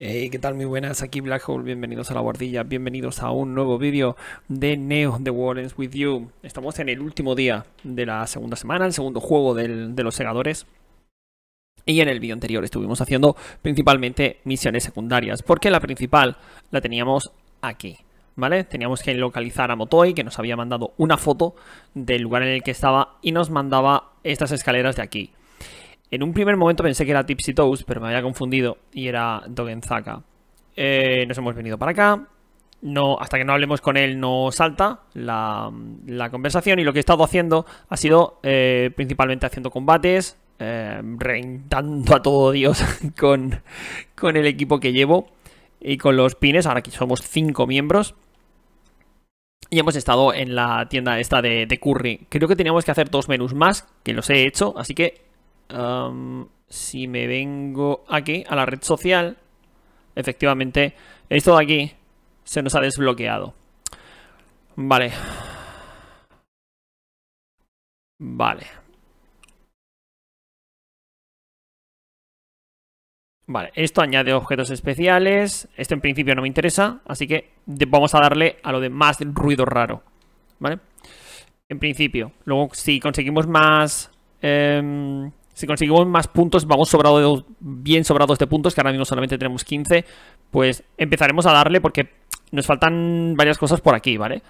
Hey, ¿qué tal? Muy buenas, aquí Black Hole, bienvenidos a la guardilla, bienvenidos a un nuevo vídeo de Neo The Warrens With You. Estamos en el último día de la segunda semana, el segundo juego de los segadores. Y en el vídeo anterior estuvimos haciendo principalmente misiones secundarias, porque la principal la teníamos aquí. ¿Vale? Teníamos que localizar a Motoi, que nos había mandado una foto del lugar en el que estaba y nos mandaba estas escaleras de aquí. En un primer momento pensé que era Tipsy Toast pero me había confundido y era Dogenzaka. Eh, nos hemos venido para acá. No, hasta que no hablemos con él no salta la, conversación y lo que he estado haciendo ha sido eh, principalmente haciendo combates, eh, a todo Dios con, el equipo que llevo y con los pines. Ahora aquí somos cinco miembros. Y hemos estado en la tienda esta de, Curry. Creo que teníamos que hacer dos menús más, que los he hecho. Así que si me vengo aquí, a la red social, efectivamente, esto de aquí se nos ha desbloqueado. Vale. Vale. Vale, esto añade objetos especiales. Esto en principio no me interesa, así que vamos a darle a lo de más ruido raro. ¿Vale? En principio. Luego, si conseguimos más... Eh si conseguimos más puntos, vamos bien sobrados de puntos, que ahora mismo solamente tenemos 15, pues empezaremos a darle porque nos faltan varias cosas por aquí, ¿vale?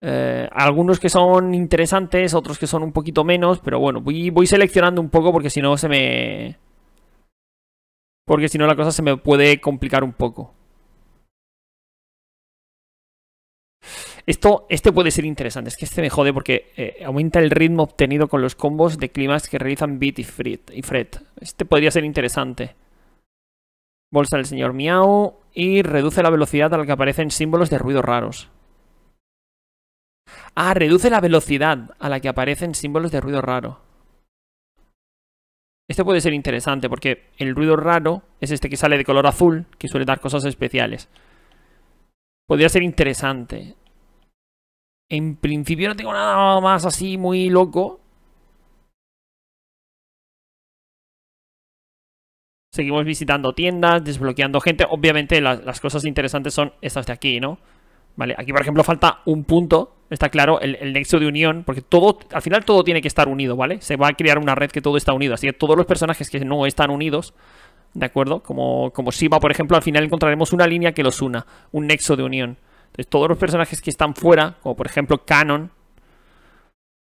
Eh, algunos que son interesantes, otros que son un poquito menos, pero bueno, voy seleccionando un poco porque si no se me... Porque si no la cosa se me puede complicar un poco. Esto, este puede ser interesante. Es que este me jode porque eh, aumenta el ritmo obtenido con los combos de climas que realizan Beat y Fred, Este podría ser interesante. Bolsa del señor Miau. Y reduce la velocidad a la que aparecen símbolos de ruido raros. Ah, reduce la velocidad a la que aparecen símbolos de ruido raro. Este puede ser interesante porque el ruido raro es este que sale de color azul, que suele dar cosas especiales. Podría ser interesante. En principio no tengo nada más así muy loco. Seguimos visitando tiendas, desbloqueando gente. Obviamente las, cosas interesantes son estas de aquí, ¿no? Vale, aquí por ejemplo falta un punto, está claro, el, nexo de unión, porque todo, al final todo tiene que estar unido, ¿vale? Se va a crear una red que todo está unido, así que todos los personajes que no están unidos, ¿de acuerdo? Como, como por ejemplo, al final encontraremos una línea que los una, un nexo de unión. Entonces, todos los personajes que están fuera, como por ejemplo Canon,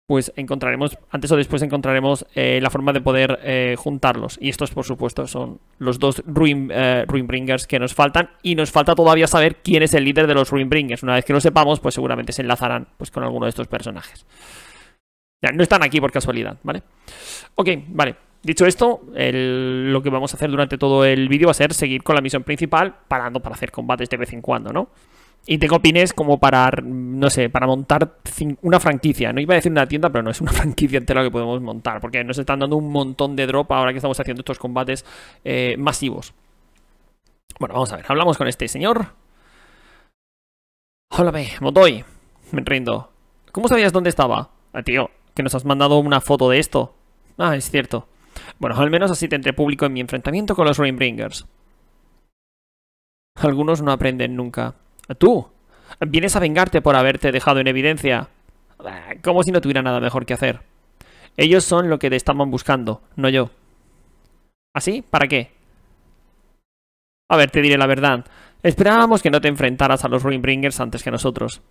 pues encontraremos, antes o después encontraremos eh, la forma de poder eh, juntarlos. Y estos, por supuesto, son los dos Ruin, eh, Ruinbringers que nos faltan. Y nos falta todavía saber quién es el líder de los Ruinbringers. Una vez que lo sepamos, pues seguramente se enlazarán pues, con alguno de estos personajes. Ya, no están aquí por casualidad, ¿vale? Ok, vale. Dicho esto, lo que vamos a hacer durante todo el vídeo va a ser seguir con la misión principal, parando para hacer combates de vez en cuando, ¿no? Y tengo pines como para, no sé, para montar una franquicia. No iba a decir una tienda, pero no, es una franquicia entera que podemos montar. Porque nos están dando un montón de drop ahora que estamos haciendo estos combates eh, masivos. Bueno, vamos a ver. Hablamos con este señor. Hola, Motoy. Me rindo. ¿Cómo sabías dónde estaba? Ah, tío, que nos has mandado una foto de esto. Ah, es cierto. Bueno, al menos así tendré público en mi enfrentamiento con los Rainbringers. Algunos no aprenden nunca. Tú, vienes a vengarte por haberte dejado en evidencia. Como si no tuviera nada mejor que hacer. Ellos son lo que te estaban buscando, no yo. ¿Así? ¿Para qué? A ver, te diré la verdad. Esperábamos que no te enfrentaras a los Ruinbringers antes que nosotros.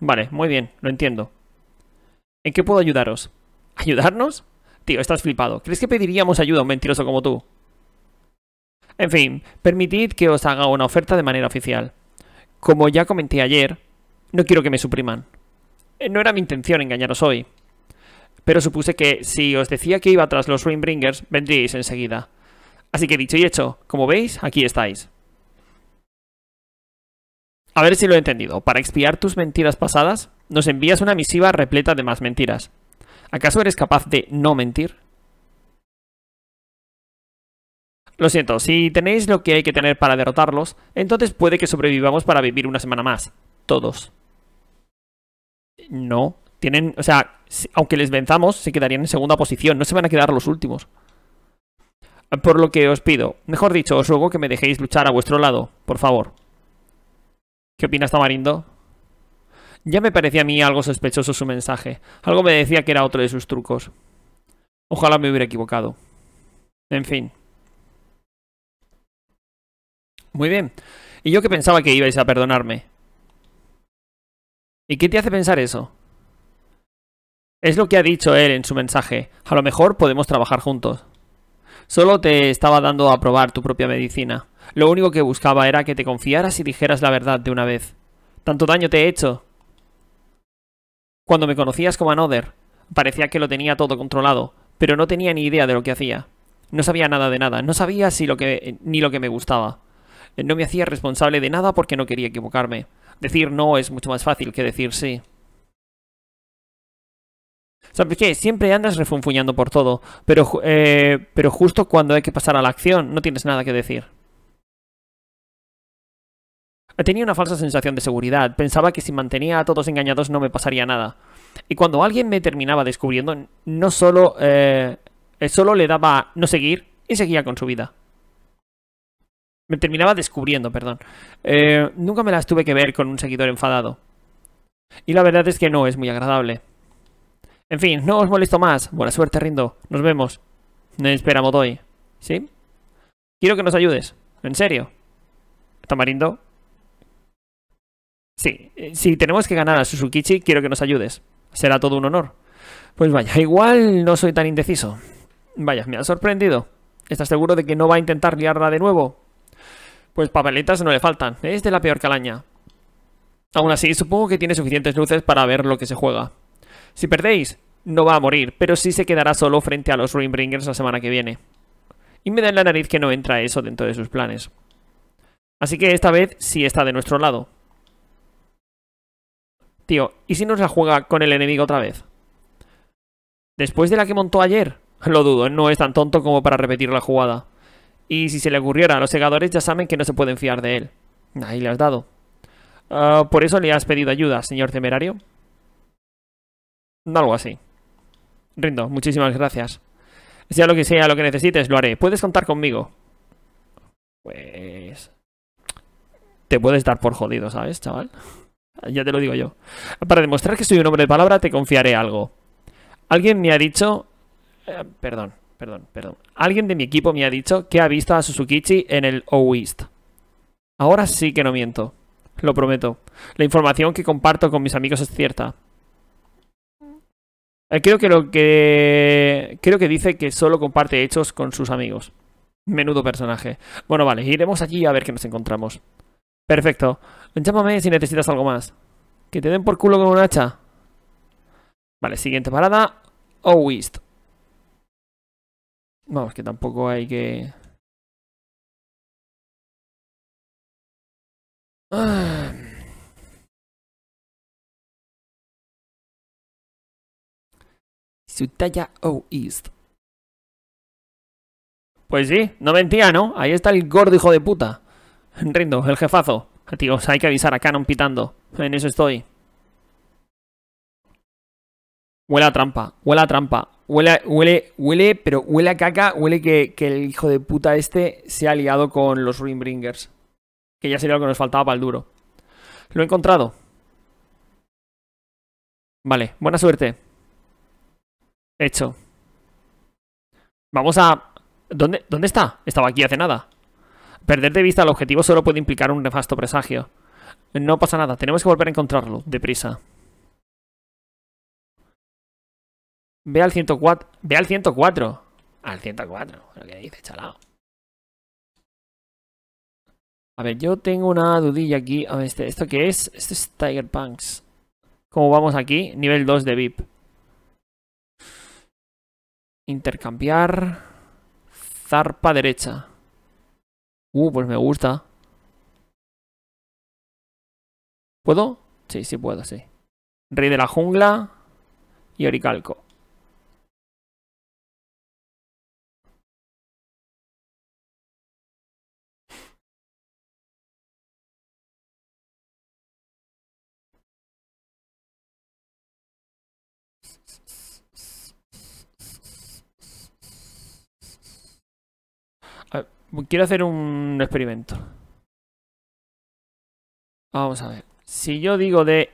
Vale, muy bien, lo entiendo. ¿En qué puedo ayudaros? ¿Ayudarnos? Tío, estás flipado. ¿Crees que pediríamos ayuda a un mentiroso como tú? En fin, permitid que os haga una oferta de manera oficial. Como ya comenté ayer, no quiero que me supriman. Eh, no era mi intención engañaros hoy. Pero supuse que si os decía que iba tras los Rainbringers, vendríais enseguida. Así que dicho y hecho, como veis, aquí estáis. A ver si lo he entendido. Para expiar tus mentiras pasadas, nos envías una misiva repleta de más mentiras. ¿Acaso eres capaz de no mentir? Lo siento, si tenéis lo que hay que tener para derrotarlos, entonces puede que sobrevivamos para vivir una semana más. Todos. No. Tienen, o sea, aunque les venzamos, se quedarían en segunda posición. No se van a quedar los últimos. Por lo que os pido, mejor dicho, os ruego que me dejéis luchar a vuestro lado, por favor. ¿Qué opinas, Tamarindo? Ya me parecía a mí algo sospechoso su mensaje. Algo me decía que era otro de sus trucos. Ojalá me hubiera equivocado. En fin. Muy bien. Y yo que pensaba que ibais a perdonarme. ¿Y qué te hace pensar eso? Es lo que ha dicho él en su mensaje. A lo mejor podemos trabajar juntos. Solo te estaba dando a probar tu propia medicina. Lo único que buscaba era que te confiaras y dijeras la verdad de una vez. Tanto daño te he hecho. Cuando me conocías como Another, parecía que lo tenía todo controlado, pero no tenía ni idea de lo que hacía. No sabía nada de nada, no sabía si lo que, ni lo que me gustaba. No me hacía responsable de nada porque no quería equivocarme. Decir no es mucho más fácil que decir sí. ¿Sabes qué? Siempre andas refunfuñando por todo, pero, eh, pero justo cuando hay que pasar a la acción no tienes nada que decir. Tenía una falsa sensación de seguridad, pensaba que si mantenía a todos engañados no me pasaría nada. Y cuando alguien me terminaba descubriendo, no solo, eh, solo le daba no seguir y seguía con su vida. Me terminaba descubriendo, perdón. Eh, nunca me las tuve que ver con un seguidor enfadado. Y la verdad es que no es muy agradable. En fin, no os molesto más. Buena suerte, Rindo. Nos vemos. Me esperamos hoy. ¿Sí? Quiero que nos ayudes. En serio. Tamarindo. Sí, eh, si tenemos que ganar a Suzukichi, quiero que nos ayudes. Será todo un honor. Pues vaya, igual no soy tan indeciso. Vaya, me ha sorprendido. ¿Estás seguro de que no va a intentar liarla de nuevo? Pues papeletas no le faltan, es de la peor calaña. Aún así, supongo que tiene suficientes luces para ver lo que se juega. Si perdéis, no va a morir, pero sí se quedará solo frente a los Ruinbringers la semana que viene. Y me da en la nariz que no entra eso dentro de sus planes. Así que esta vez sí está de nuestro lado. Tío, ¿y si nos la juega con el enemigo otra vez? ¿Después de la que montó ayer? Lo dudo, no es tan tonto como para repetir la jugada. Y si se le ocurriera, a los segadores ya saben que no se pueden fiar de él. Ahí le has dado. Ah, por eso le has pedido ayuda, señor temerario. Algo así. Rindo, muchísimas gracias. Sea lo que sea, lo que necesites, lo haré. Puedes contar conmigo. Pues... Te puedes dar por jodido, ¿sabes, chaval? ya te lo digo yo. Para demostrar que soy un hombre de palabra, te confiaré algo. Alguien me ha dicho... Eh, perdón. Perdón, perdón. Alguien de mi equipo me ha dicho que ha visto a Suzukichi en el O'Wist. Ahora sí que no miento. Lo prometo. La información que comparto con mis amigos es cierta. Eh, creo que lo que. Creo que dice que solo comparte hechos con sus amigos. Menudo personaje. Bueno, vale, iremos allí a ver qué nos encontramos. Perfecto. Llámame si necesitas algo más. Que te den por culo con un hacha. Vale, siguiente parada. Whist. Vamos, que tampoco hay que... Su ah. talla O East. Pues sí, no mentía, ¿no? Ahí está el gordo hijo de puta. Rindo, el jefazo. Tíos, hay que avisar a Canon pitando. En eso estoy. Huele a trampa, huele a trampa. Huele, huele, huele, pero huele a caca, huele que, el hijo de puta este se ha liado con los Ringbringers. Que ya sería lo que nos faltaba para el duro. Lo he encontrado. Vale, buena suerte. Hecho. Vamos a... ¿Dónde, ¿Dónde está? Estaba aquí hace nada. Perder de vista el objetivo solo puede implicar un nefasto presagio. No pasa nada, tenemos que volver a encontrarlo, deprisa. Ve al 104. Ve al 104. Al 104. Lo que dice, chalao? A ver, yo tengo una dudilla aquí. A ver, este, ¿esto qué es? Este es Tiger Punks. ¿Cómo vamos aquí? Nivel 2 de VIP. Intercambiar. Zarpa derecha. Uh, pues me gusta. ¿Puedo? Sí, sí puedo, sí. Rey de la jungla y oricalco. Quiero hacer un experimento. Vamos a ver. Si yo digo de...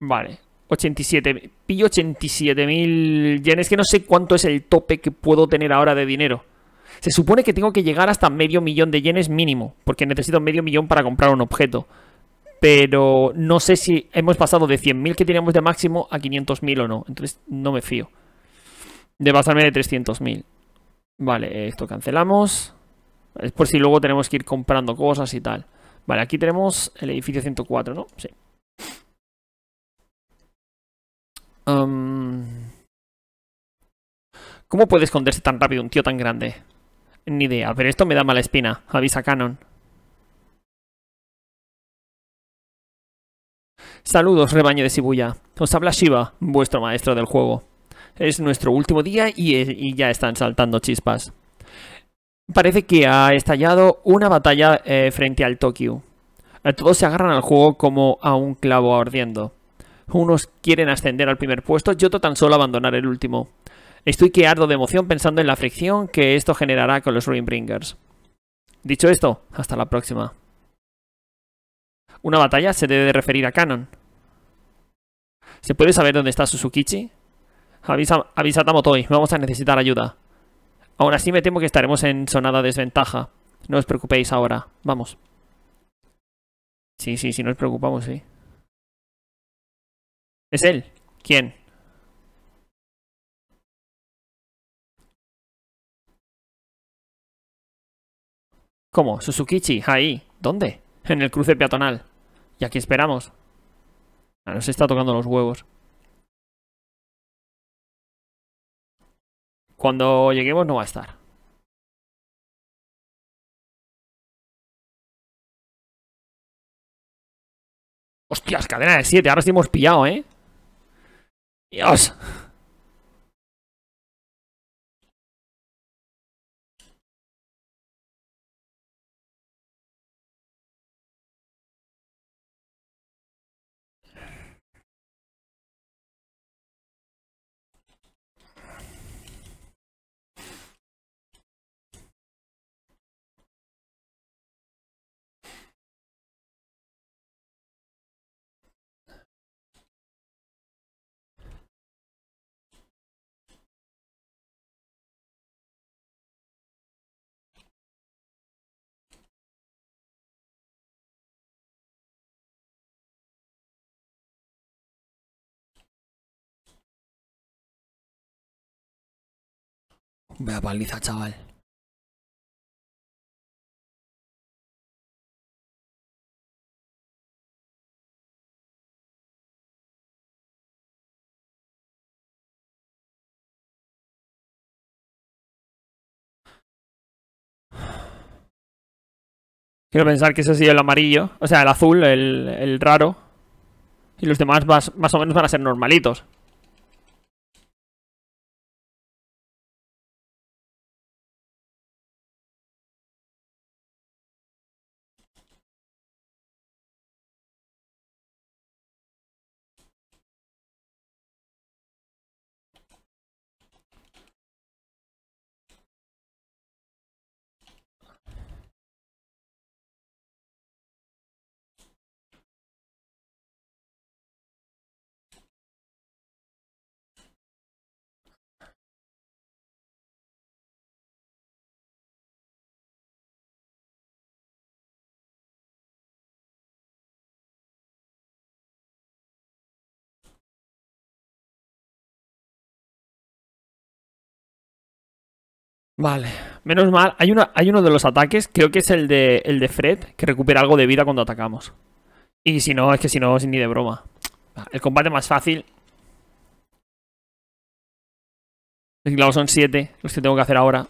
Vale. 87. Pillo 87.000 yenes, que no sé cuánto es el tope que puedo tener ahora de dinero. Se supone que tengo que llegar hasta medio millón de yenes mínimo, porque necesito medio millón para comprar un objeto. Pero no sé si hemos pasado de 100.000 que teníamos de máximo a 500.000 o no. Entonces no me fío. De pasarme de 300.000. Vale, esto cancelamos. Es por si luego tenemos que ir comprando cosas y tal. Vale, aquí tenemos el edificio 104, ¿no? Sí. ¿Cómo puede esconderse tan rápido un tío tan grande? Ni idea, pero esto me da mala espina. Avisa Canon. Saludos, rebaño de Shibuya. Os habla Shiva, vuestro maestro del juego es nuestro último día eh, y, ya están saltando chispas. Parece que ha estallado una batalla eh, frente al Tokio. Eh, todos se agarran al juego como a un clavo ardiendo. Unos quieren ascender al primer puesto y otro tan solo abandonar el último. Estoy que ardo de emoción pensando en la fricción que esto generará con los Ruinbringers. Dicho esto, hasta la próxima. Una batalla se debe referir a Canon. ¿Se puede saber dónde está Suzukichi? Avisa, avisa Tamotoi, vamos a necesitar ayuda. Aún así me temo que estaremos en sonada desventaja. No os preocupéis ahora, vamos. Sí, sí, sí, nos preocupamos, sí. ¿Es él? ¿Quién? ¿Cómo? Suzukichi, ahí. ¿Dónde? En el cruce peatonal. Y aquí esperamos. Ah, nos está tocando los huevos. Cuando lleguemos no va a estar. Hostias, cadena de 7, ahora sí hemos pillado, ¿eh? Dios. a paliza, pues, chaval. Quiero pensar que ese ha sido el amarillo, o sea, el azul, el, raro. Y los demás más o menos van a ser normalitos. Vale, menos mal. Hay, hay uno de los ataques, creo que es el de, el de Fred, que recupera algo de vida cuando atacamos. Y si no, es que si no, es ni de broma. El combate más fácil. Los clavos son 7, los que tengo que hacer ahora.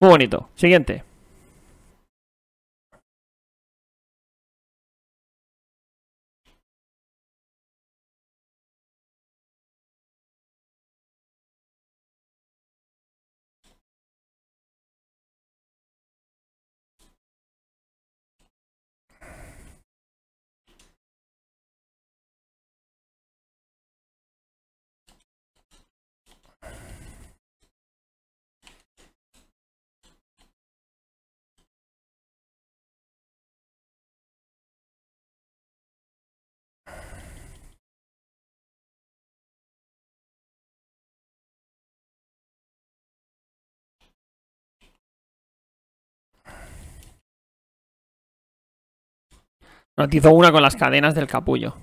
Muy bonito. Siguiente. Notizó una con las cadenas del capullo.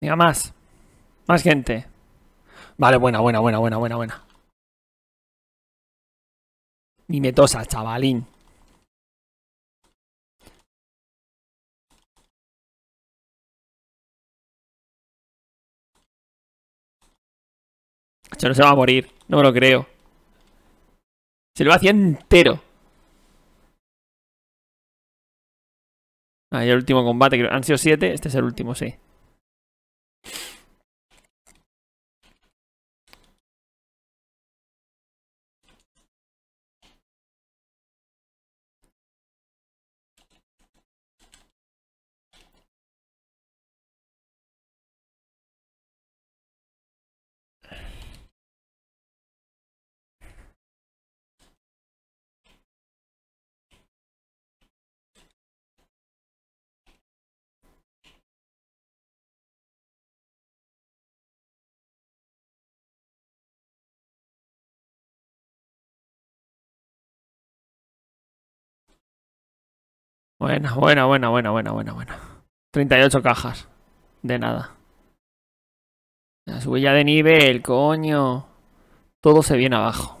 Venga, más. Más gente. Vale, buena, buena, buena, buena, buena, buena. Mimetosa, chavalín. Se no se va a morir, no me lo creo. Se lo va a hacer entero. Ahí, el último combate, creo. Han sido siete, este es el último, sí. Buena, buena, buena, buena, buena, buena, buena. 38 cajas. De nada. La subida de nivel, coño. Todo se viene abajo.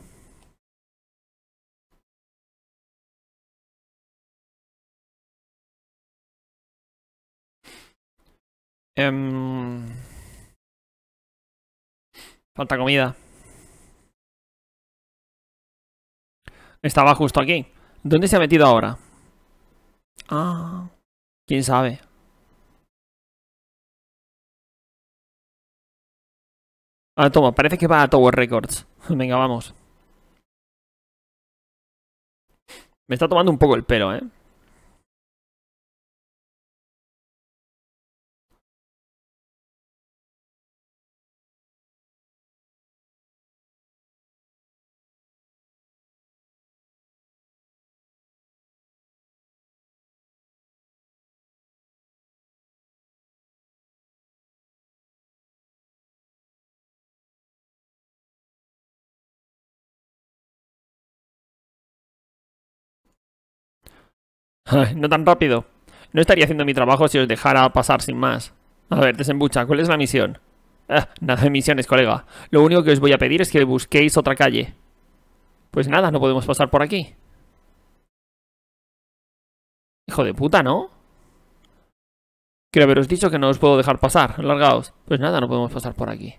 Em. Falta comida. Estaba justo aquí. ¿Dónde se ha metido ahora? Ah, quién sabe. Ah, toma, parece que va a Tower Records. Venga, vamos. Me está tomando un poco el pelo, ¿eh? no tan rápido. No estaría haciendo mi trabajo si os dejara pasar sin más. A ver, desembucha, ¿cuál es la misión? Ah, nada de misiones, colega. Lo único que os voy a pedir es que busquéis otra calle. Pues nada, no podemos pasar por aquí. Hijo de puta, ¿no? Quiero haberos dicho que no os puedo dejar pasar. Largaos. Pues nada, no podemos pasar por aquí.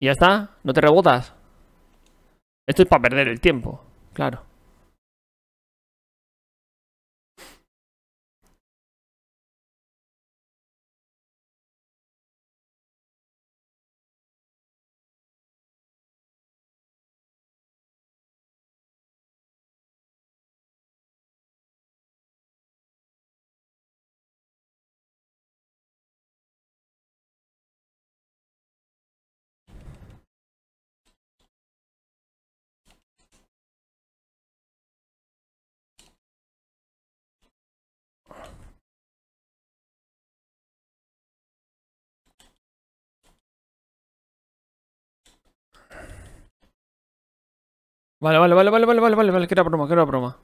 ¿Y ya está? ¿No te rebotas? Esto es para perder el tiempo. Claro. Vale, vale, vale, vale, vale, vale, vale, vale, que era broma, que era broma.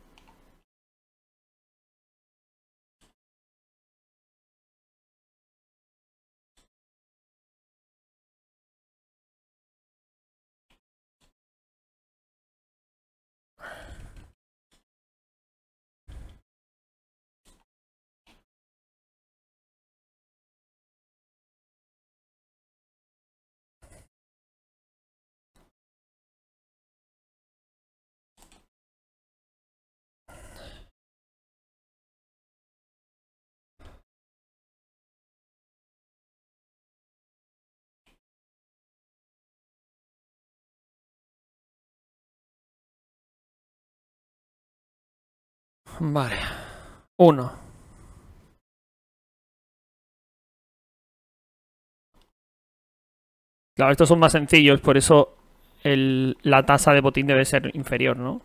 Vale. Uno. Claro, estos son más sencillos, por eso el, la tasa de botín debe ser inferior, ¿no?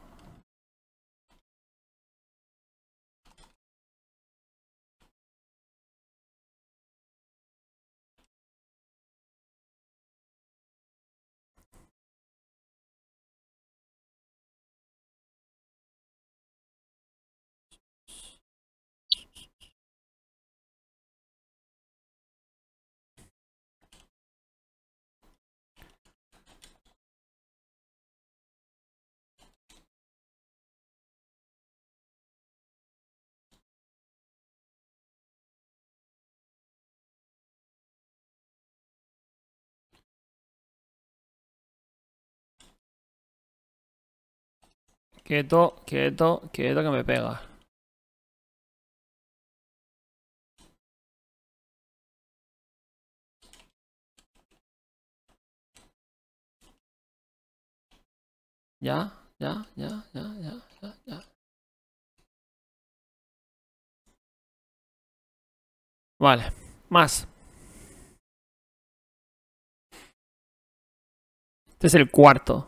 Quieto, quieto, quieto que me pega. Ya, ya, ya, ya, ya, ya, ya. Vale, más. Este es el cuarto.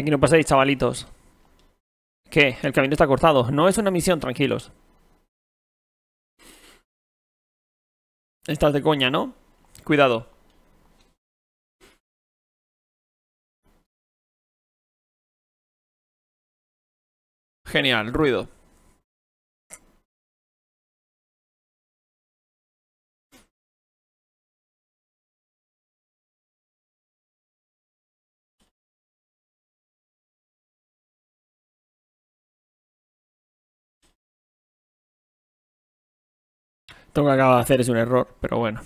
aquí no paséis, chavalitos. ¿Qué? El camino está cortado. No es una misión, tranquilos. Estás de coña, ¿no? Cuidado. Genial, ruido. Lo que acaba de hacer es un error, pero bueno.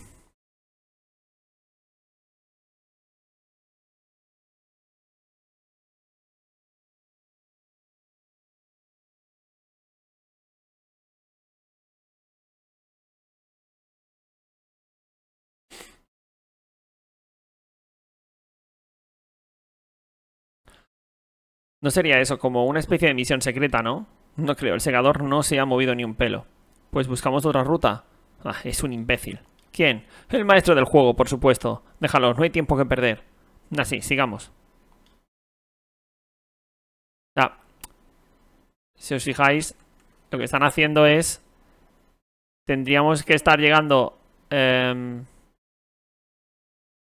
No sería eso como una especie de misión secreta, ¿no? No creo, el segador no se ha movido ni un pelo. Pues buscamos otra ruta. Ah, es un imbécil. ¿Quién? El maestro del juego, por supuesto. Déjalo, no hay tiempo que perder. Así, sigamos. Ah. Si os fijáis, lo que están haciendo es... Tendríamos que estar llegando... Em,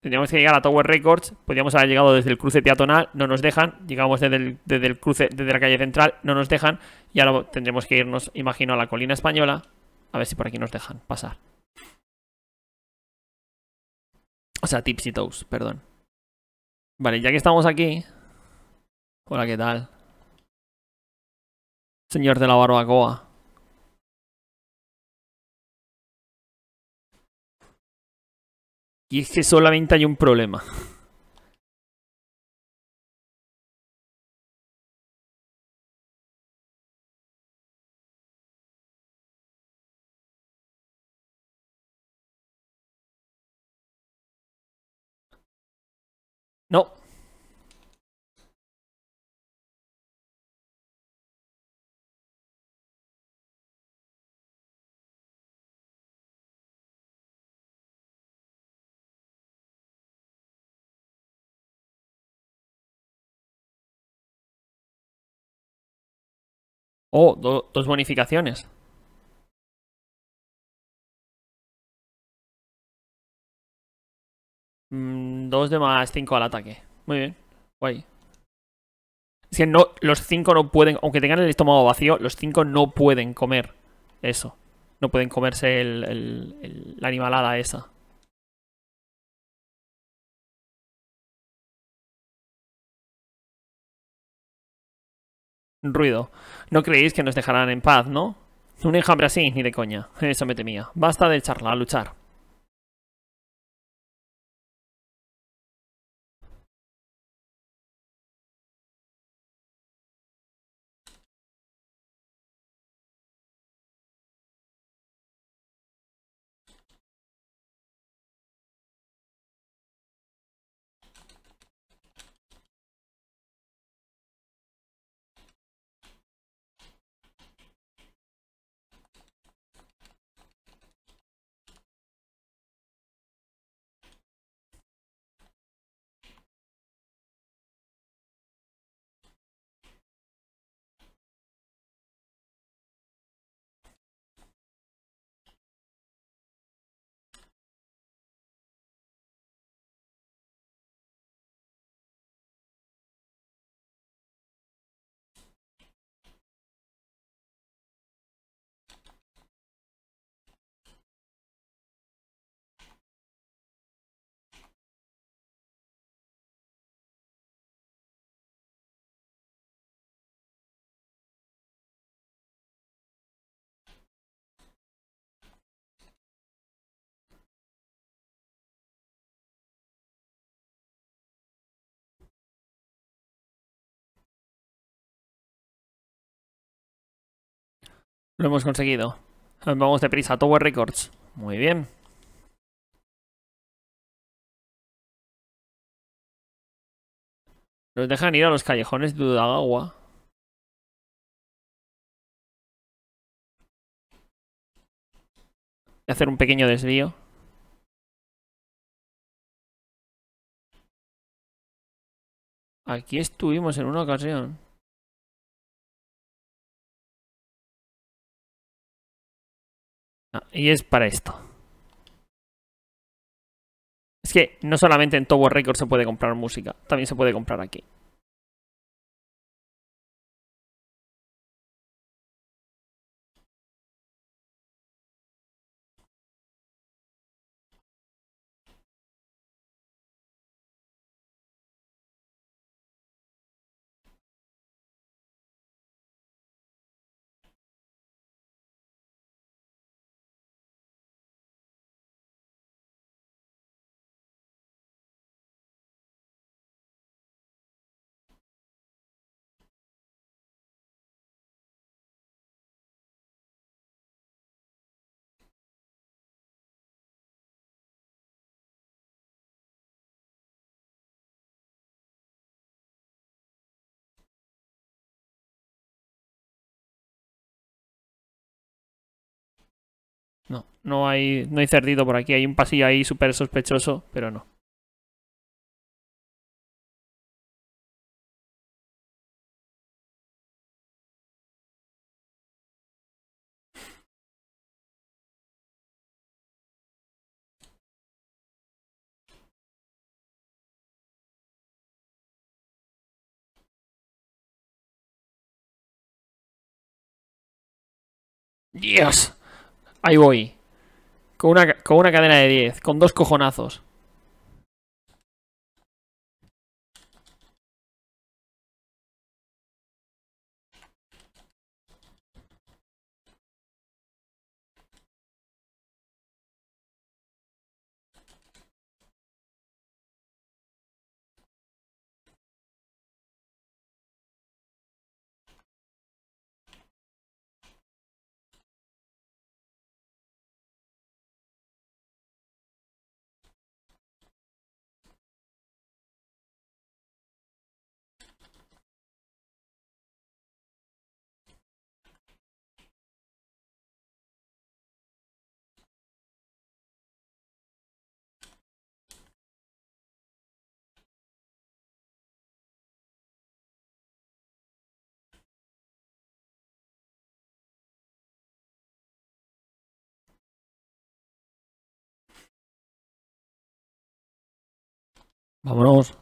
tendríamos que llegar a Tower Records. Podríamos haber llegado desde el cruce peatonal. No nos dejan. Llegamos desde desde el cruce, desde la calle central. No nos dejan. Y ahora tendremos que irnos, imagino, a la colina española. A ver si por aquí nos dejan pasar. O sea, tips toes, perdón. Vale, ya que estamos aquí... Hola, ¿qué tal? Señor de la barbacoa. Y es que solamente hay un problema. Oh, dos bonificaciones. Mm, dos de más cinco al ataque. Muy bien. Guay. Es que no, los cinco no pueden, aunque tengan el estómago vacío, los cinco no pueden comer eso. No pueden comerse la animalada esa. Ruido. No creéis que nos dejarán en paz, ¿no? Un enjambre así, ni de coña. Eso me temía. Basta de charla, a luchar. Lo hemos conseguido. Vamos deprisa, Tower Records. Muy bien. Nos dejan ir a los callejones de Udagawa. Voy a hacer un pequeño desvío. Aquí estuvimos en una ocasión. y es para esto. Es que no solamente en Tower Records se puede comprar música, también se puede comprar aquí. No, no hay, no hay cerdito por aquí. Hay un pasillo ahí súper sospechoso, pero no. Dios. Ahí voy. Con una, con una cadena de 10, con dos cojonazos. Vámonos.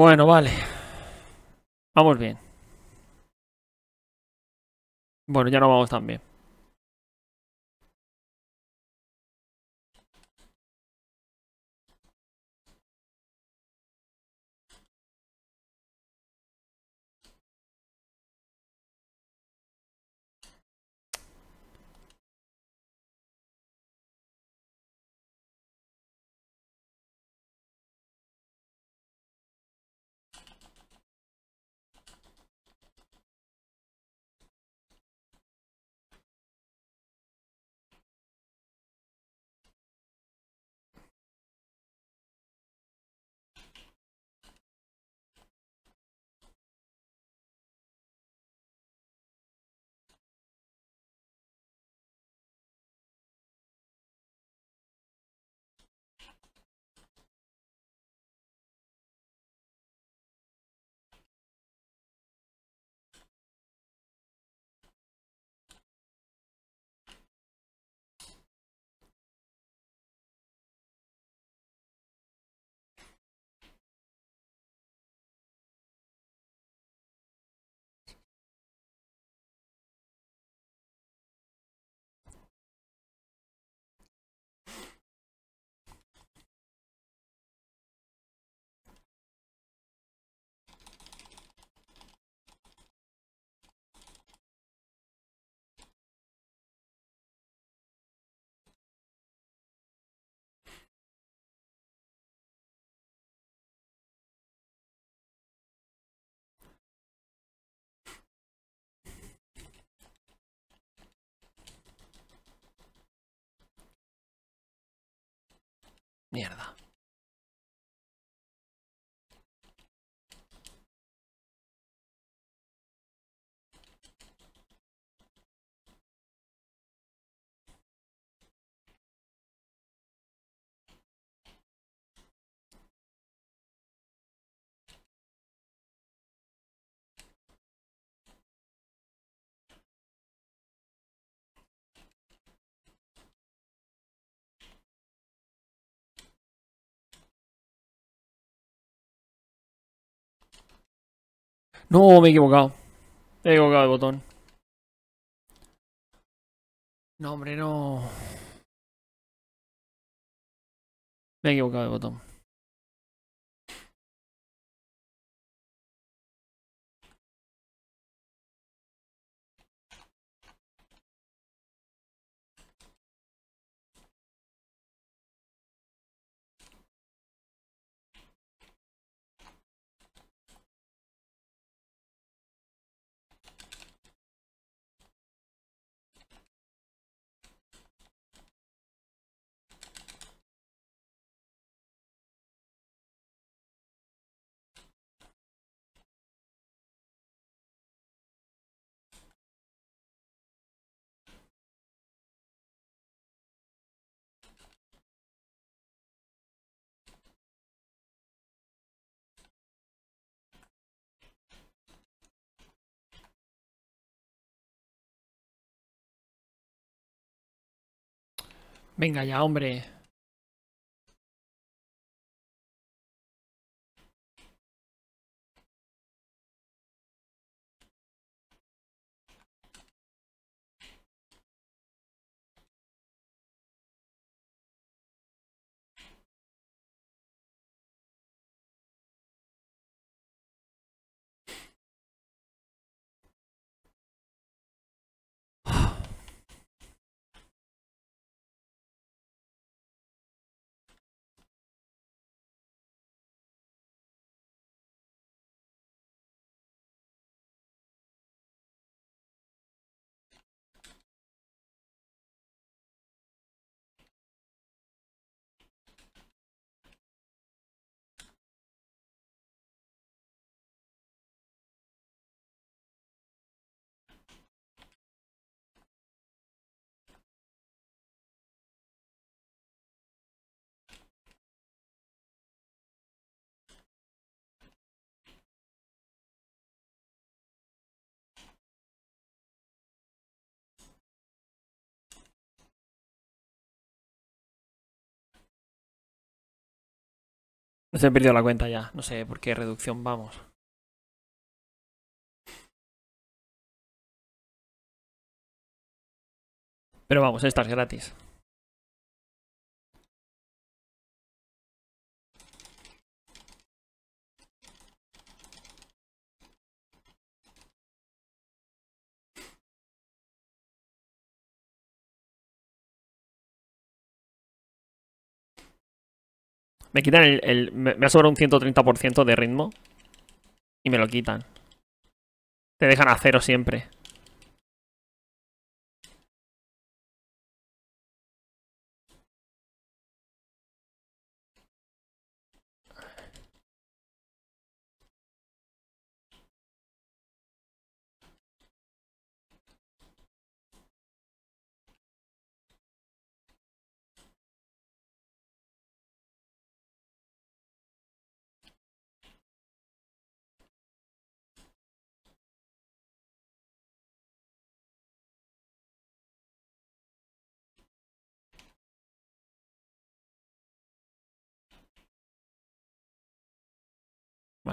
Bueno, vale. Vamos bien. Bueno, ya no vamos tan bien. Mierda. No, me he equivocado. Me he equivocado el botón. No, hombre, no. Me he equivocado el botón. venga ya, hombre No se he perdido la cuenta ya. No sé por qué reducción vamos. Pero vamos, estas es gratis. Me quitan el... me, me ha sobrado un 130% de ritmo. Y me lo quitan. Te dejan a cero siempre.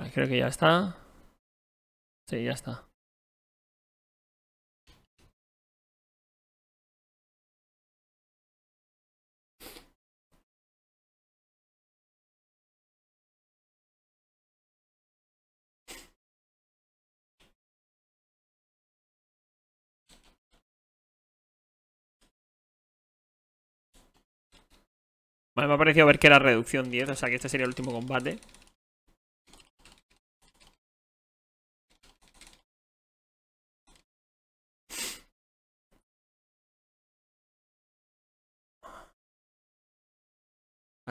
creo que ya está. Sí, ya está. Vale, me ha parecido ver que era reducción 10, o sea que este sería el último combate.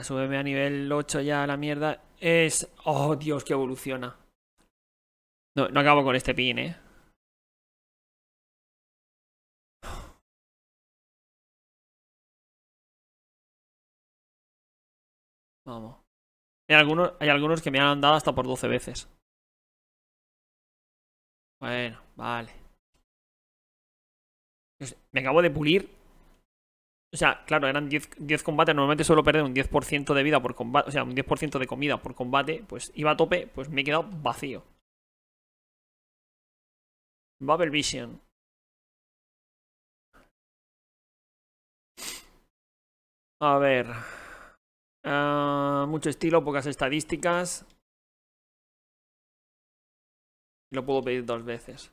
A súbeme a nivel 8 ya la mierda. Es... Oh, Dios, que evoluciona. No, acabo con este pin, ¿eh? Vamos. Hay algunos, hay algunos que me han andado hasta por 12 veces. Bueno, vale. Pues, me acabo de pulir o sea, claro, eran 10, combates, normalmente suelo perder un 10% de vida por combate, o sea, un 10% de comida por combate, pues iba a tope, pues me he quedado vacío. Bubble Vision. A ver. Ah, mucho estilo, pocas estadísticas. Lo puedo pedir dos veces.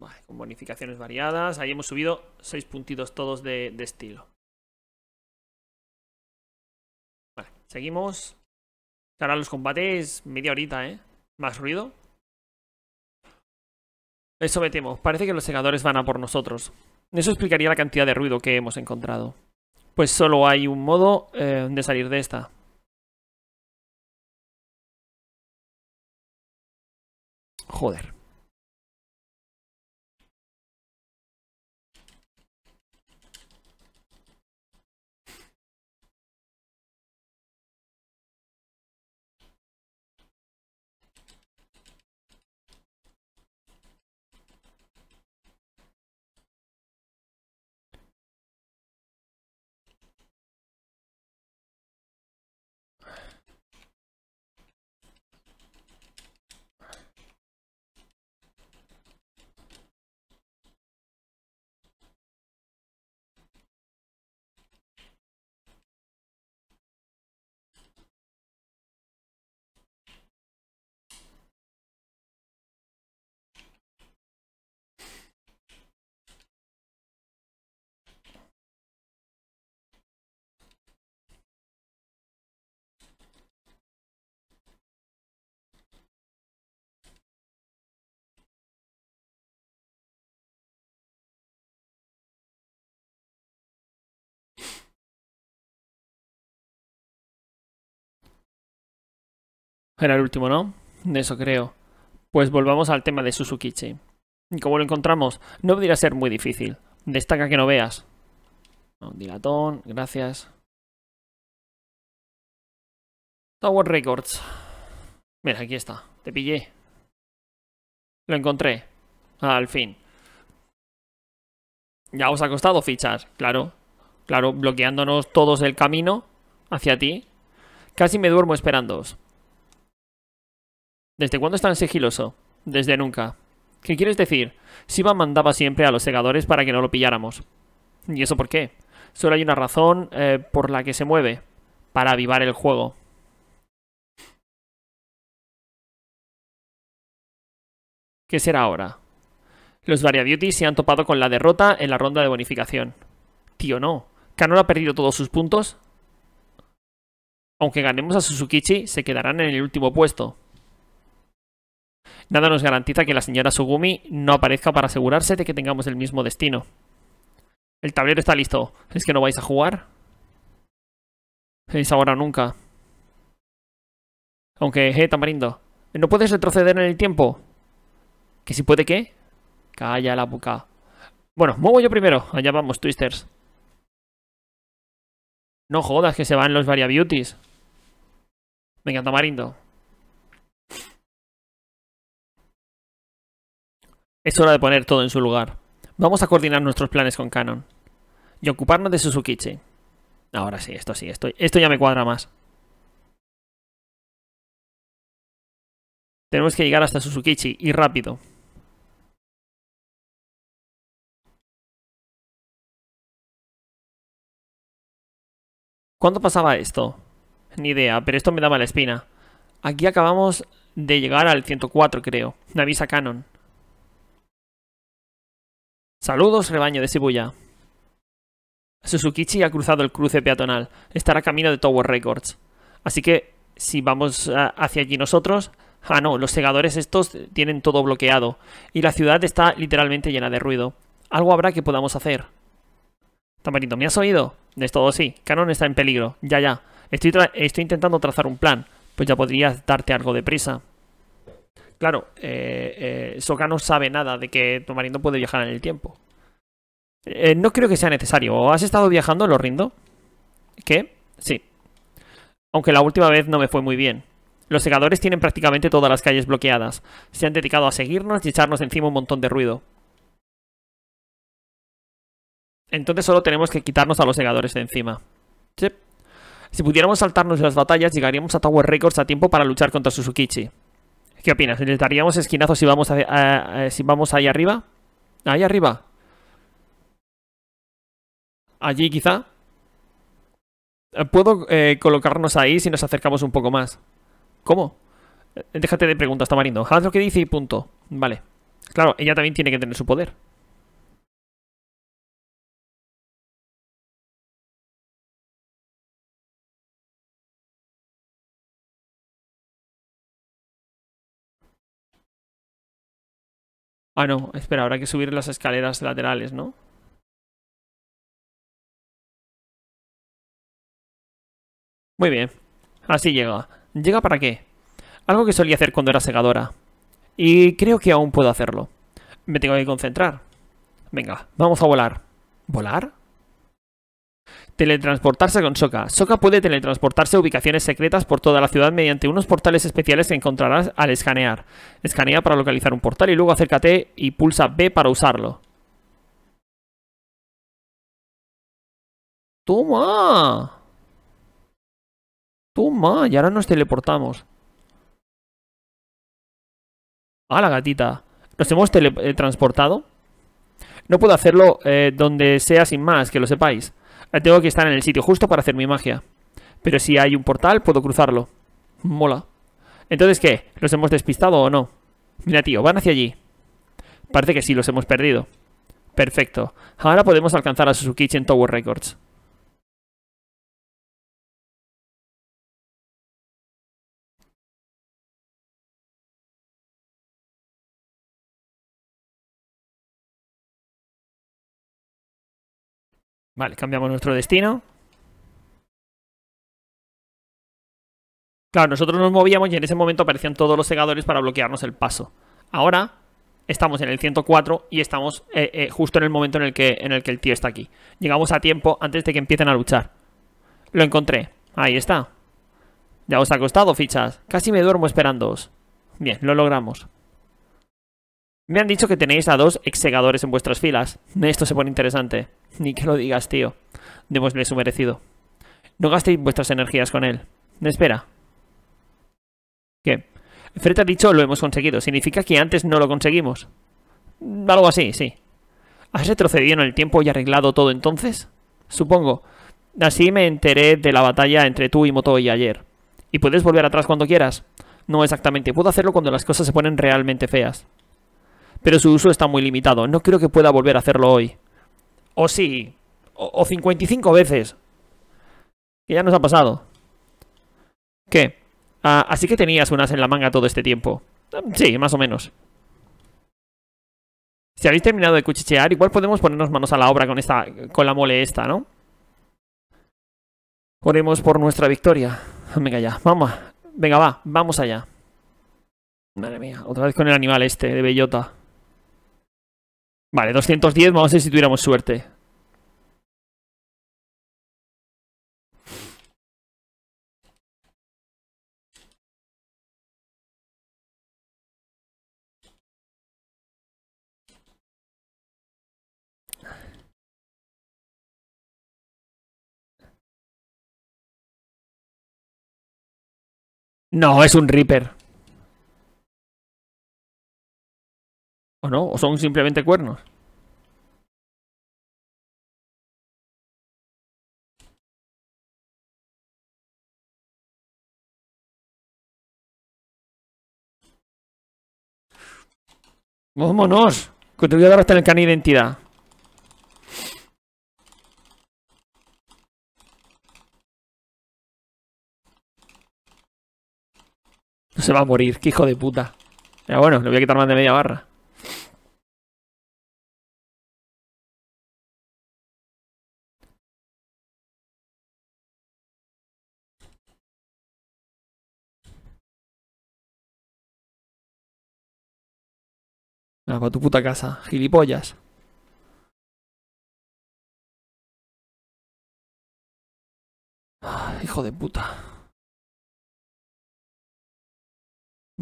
Vale, con bonificaciones variadas. Ahí hemos subido 6 puntitos todos de, estilo. Vale, seguimos. Ahora los combates media horita, ¿eh? Más ruido. Eso metemos Parece que los segadores van a por nosotros. Eso explicaría la cantidad de ruido que hemos encontrado. Pues solo hay un modo eh, de salir de esta. Joder. Era el último, ¿no? De Eso creo. Pues volvamos al tema de Y ¿Cómo lo encontramos? No podría ser muy difícil. Destaca que no veas. Un dilatón, gracias. Tower Records. Mira, aquí está. Te pillé. Lo encontré. al fin. Ya os ha costado fichar, claro. Claro, bloqueándonos todos el camino hacia ti. Casi me duermo esperándoos. ¿Desde cuándo es tan sigiloso? Desde nunca. ¿Qué quieres decir? Siva mandaba siempre a los segadores para que no lo pilláramos. ¿Y eso por qué? Solo hay una razón eh, por la que se mueve. Para avivar el juego. ¿Qué será ahora? Los variabutis se han topado con la derrota en la ronda de bonificación. Tío, no. no ha perdido todos sus puntos? Aunque ganemos a Suzukichi, se quedarán en el último puesto. Nada nos garantiza que la señora Sugumi no aparezca para asegurarse de que tengamos el mismo destino. El tablero está listo. ¿Es que no vais a jugar? Es ahora o nunca. Aunque, eh, Tamarindo. ¿No puedes retroceder en el tiempo? ¿Que si puede qué? Calla la boca. Bueno, muevo yo primero. Allá vamos, Twisters. No jodas que se van los Beauties. Venga, Tamarindo. Es hora de poner todo en su lugar. Vamos a coordinar nuestros planes con Canon. Y ocuparnos de Suzukichi. Ahora sí, esto sí, esto, esto ya me cuadra más. Tenemos que llegar hasta Suzukichi y rápido. ¿Cuándo pasaba esto? Ni idea, pero esto me daba la espina. Aquí acabamos de llegar al 104, creo. Me avisa Canon. Saludos, rebaño de Shibuya. Suzukichi ha cruzado el cruce peatonal. Estará camino de Tower Records. Así que, si vamos hacia allí nosotros... Ah, no, los segadores estos tienen todo bloqueado. Y la ciudad está literalmente llena de ruido. Algo habrá que podamos hacer. Tamarito, ¿me has oído? De todo sí. Canon está en peligro. Ya, ya. Estoy, estoy intentando trazar un plan. Pues ya podrías darte algo de prisa. Claro, eh, eh Soka no sabe nada de que tu marido puede viajar en el tiempo. Eh, no creo que sea necesario. ¿Has estado viajando, lo rindo? ¿Qué? Sí. Aunque la última vez no me fue muy bien. Los segadores tienen prácticamente todas las calles bloqueadas. Se han dedicado a seguirnos y echarnos encima un montón de ruido. Entonces solo tenemos que quitarnos a los segadores de encima. Si pudiéramos saltarnos las batallas, llegaríamos a Tower Records a tiempo para luchar contra Suzukichi. ¿Qué opinas? ¿Le daríamos esquinazo si vamos, a, si vamos ahí arriba? ¿Ahí arriba? ¿Allí quizá? Eh, ¿Puedo eh, colocarnos ahí si nos acercamos un poco más? ¿Cómo? Eh, déjate de preguntas, Tamarindo. Haz lo que dice y punto. Vale. Claro, ella también tiene que tener su poder. Bueno, ah, espera, habrá que subir las escaleras laterales, ¿no? Muy bien, así llega. ¿Llega para qué? Algo que solía hacer cuando era segadora. Y creo que aún puedo hacerlo. Me tengo que concentrar. Venga, vamos a volar. ¿Volar? Teletransportarse con Soka. Soka puede teletransportarse a ubicaciones secretas por toda la ciudad mediante unos portales especiales que encontrarás al escanear. Escanea para localizar un portal y luego acércate y pulsa B para usarlo. ¡Toma! ¡Toma! Y ahora nos teleportamos. ¡Ah, la gatita! Nos hemos teletransportado. No puedo hacerlo eh, donde sea sin más, que lo sepáis. Tengo que estar en el sitio justo para hacer mi magia. Pero si hay un portal, puedo cruzarlo. Mola. Entonces, ¿qué? ¿Los hemos despistado o no? Mira, tío, van hacia allí. Parece que sí, los hemos perdido. Perfecto. Ahora podemos alcanzar a Suzuki en Tower Records. Vale, cambiamos nuestro destino. Claro, nosotros nos movíamos y en ese momento aparecían todos los segadores para bloquearnos el paso. Ahora estamos en el 104 y estamos eh, eh, justo en el momento en el, que, en el que el tío está aquí. Llegamos a tiempo antes de que empiecen a luchar. Lo encontré. Ahí está. Ya os ha costado fichas. Casi me duermo esperándoos. Bien, lo logramos. Me han dicho que tenéis a dos exegadores en vuestras filas. Esto se pone interesante. Ni que lo digas, tío. Démosle su merecido. No gastéis vuestras energías con él. Espera. ¿Qué? Fred ha dicho lo hemos conseguido. ¿Significa que antes no lo conseguimos? Algo así, sí. ¿Has retrocedido en el tiempo y arreglado todo entonces? Supongo. Así me enteré de la batalla entre tú y Motoy ayer. Y puedes volver atrás cuando quieras. No exactamente, puedo hacerlo cuando las cosas se ponen realmente feas pero su uso está muy limitado. No creo que pueda volver a hacerlo hoy. O sí, o, 55 veces. Que ya nos ha pasado. ¿Qué? Ah, así que tenías unas en la manga todo este tiempo. Mm, sí, más o menos. Si habéis terminado de cuchichear, igual podemos ponernos manos a la obra con esta, con la mole esta, ¿no? Oremos por nuestra victoria. Venga ya, vamos. Venga, va, vamos allá. Madre mía, otra vez con el animal este de bellota. Vale, 210, vamos a ver si tuviéramos suerte. No, es un Reaper. ¿O no? ¿O son simplemente cuernos? ¡Vámonos! Que te voy a dar hasta el can de identidad. No se va a morir, que hijo de puta. Pero bueno, le voy a quitar más de media barra. para tu puta casa, gilipollas. Ah, hijo de puta.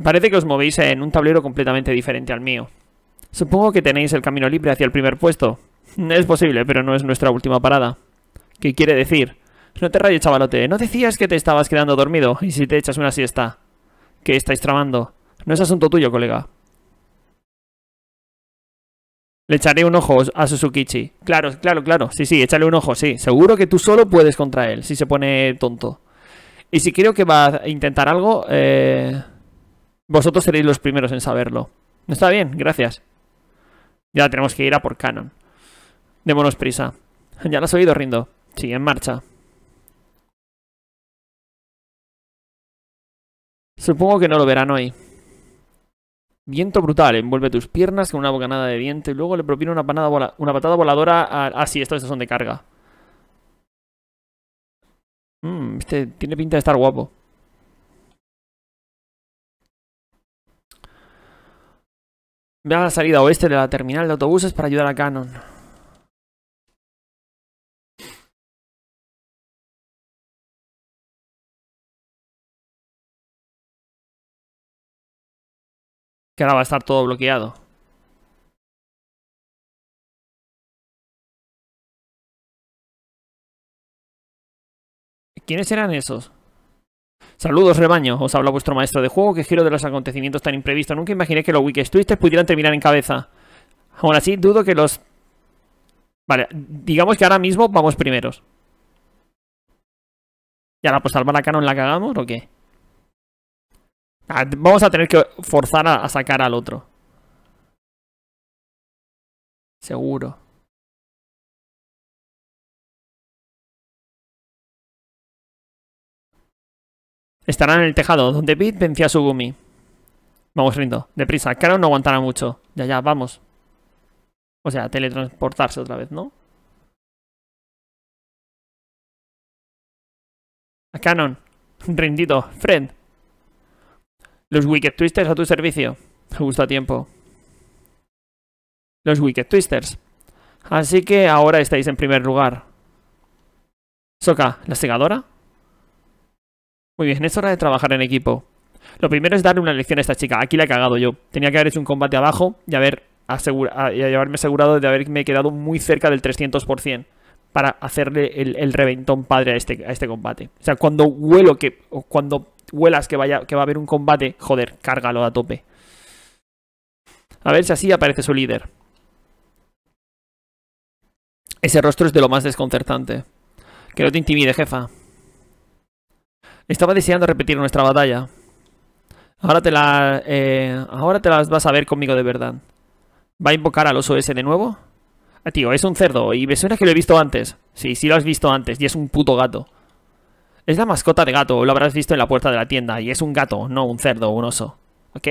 Parece que os movéis en un tablero completamente diferente al mío. Supongo que tenéis el camino libre hacia el primer puesto. Es posible, pero no es nuestra última parada. ¿Qué quiere decir? No te rayes, chavalote. No decías que te estabas quedando dormido y si te echas una siesta. ¿Qué estáis tramando? No es asunto tuyo, colega. Le echaré un ojo a Suzukichi. Claro, claro, claro. Sí, sí, échale un ojo, sí. Seguro que tú solo puedes contra él, si se pone tonto. Y si creo que va a intentar algo, eh, vosotros seréis los primeros en saberlo. Está bien, gracias. Ya tenemos que ir a por Canon. Démonos prisa. Ya lo has oído, Rindo. Sí, en marcha. Supongo que no lo verán hoy. Viento brutal, envuelve tus piernas con una bocanada de viento y luego le propina una, patada voladora a... Ah, sí, estos, son de carga. Mmm, este tiene pinta de estar guapo. Ve a la salida oeste de la terminal de autobuses para ayudar a Canon. que ahora va a estar todo bloqueado. ¿Quiénes eran esos? Saludos, rebaño. Os habla vuestro maestro de juego. Que giro de los acontecimientos tan imprevistos. Nunca imaginé que los Wicked Twisters pudieran terminar en cabeza. Aún así, dudo que los... Vale, digamos que ahora mismo vamos primeros. ¿Y ahora pues salvar a Canon la cagamos o qué? Ah, vamos a tener que forzar a, sacar al otro. Seguro. Estará en el tejado, donde Pete venció a Sugumi. Vamos, Rindo, deprisa. Canon no aguantará mucho. Ya, ya, vamos. O sea, teletransportarse otra vez, ¿no? A Canon. Rindito. Fred. Los Wicked Twisters a tu servicio. Me gusta tiempo. Los Wicked Twisters. Así que ahora estáis en primer lugar. Soka, ¿la segadora? Muy bien, es hora de trabajar en equipo. Lo primero es darle una lección a esta chica. Aquí la he cagado yo. Tenía que haber hecho un combate abajo y, haber asegura ah, y haberme asegurado de haberme quedado muy cerca del 300% para hacerle el, reventón padre a este, a este combate. O sea, cuando huelo que... O cuando huelas que, vaya, que va a haber un combate, joder, cárgalo a tope. A ver si así aparece su líder. Ese rostro es de lo más desconcertante. Que no te intimide, jefa. Estaba deseando repetir nuestra batalla. Ahora te, la, eh, ahora te las vas a ver conmigo de verdad. ¿Va a invocar al oso ese de nuevo? Ah, tío, es un cerdo y me suena que lo he visto antes. Sí, sí lo has visto antes y es un puto gato. Es la mascota de gato, lo habrás visto en la puerta de la tienda, y es un gato, no un cerdo o un oso. ¿Ok?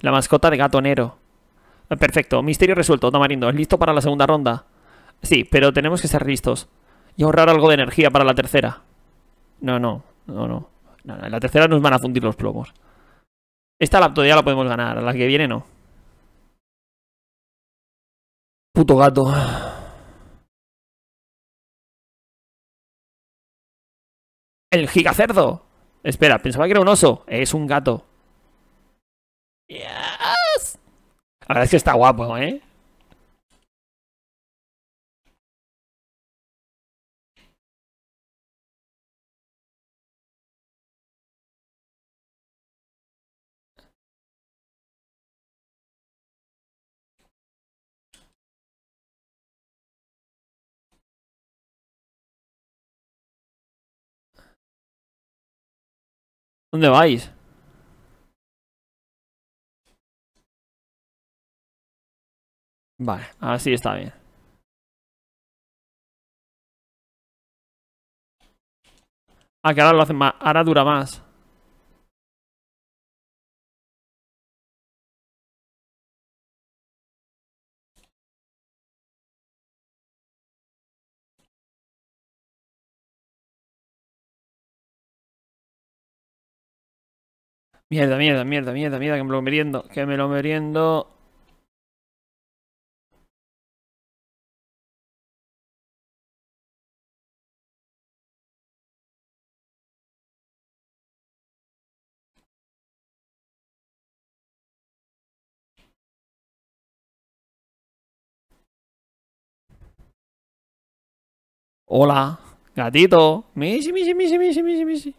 La mascota de gato negro. Perfecto, misterio resuelto, Tamarindo, ¿es listo para la segunda ronda? Sí, pero tenemos que ser listos. Y ahorrar algo de energía para la tercera. No, no, no, no. la tercera nos van a fundir los plomos. Esta la ya la podemos ganar, la que viene no. Puto gato. El gigacerdo. Espera, pensaba que era un oso. Es un gato. Yes. La es que está guapo, ¿eh? ¿Dónde vais? Vale, así ah, está bien. Ah, que ahora lo hace más. Ahora dura más. Mierda, mierda, mierda, mierda, mierda, que me lo meriendo, que me lo meriendo. Hola, gatito. Misi, misi, misi, misi, misi, misi.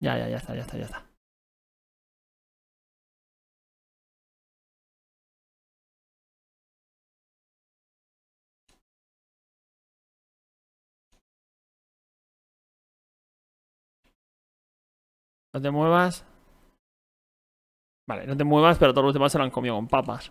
Ya, ya, ya está, ya está, ya está. No te muevas. Vale, no te muevas, pero todos los demás se lo han comido con papas.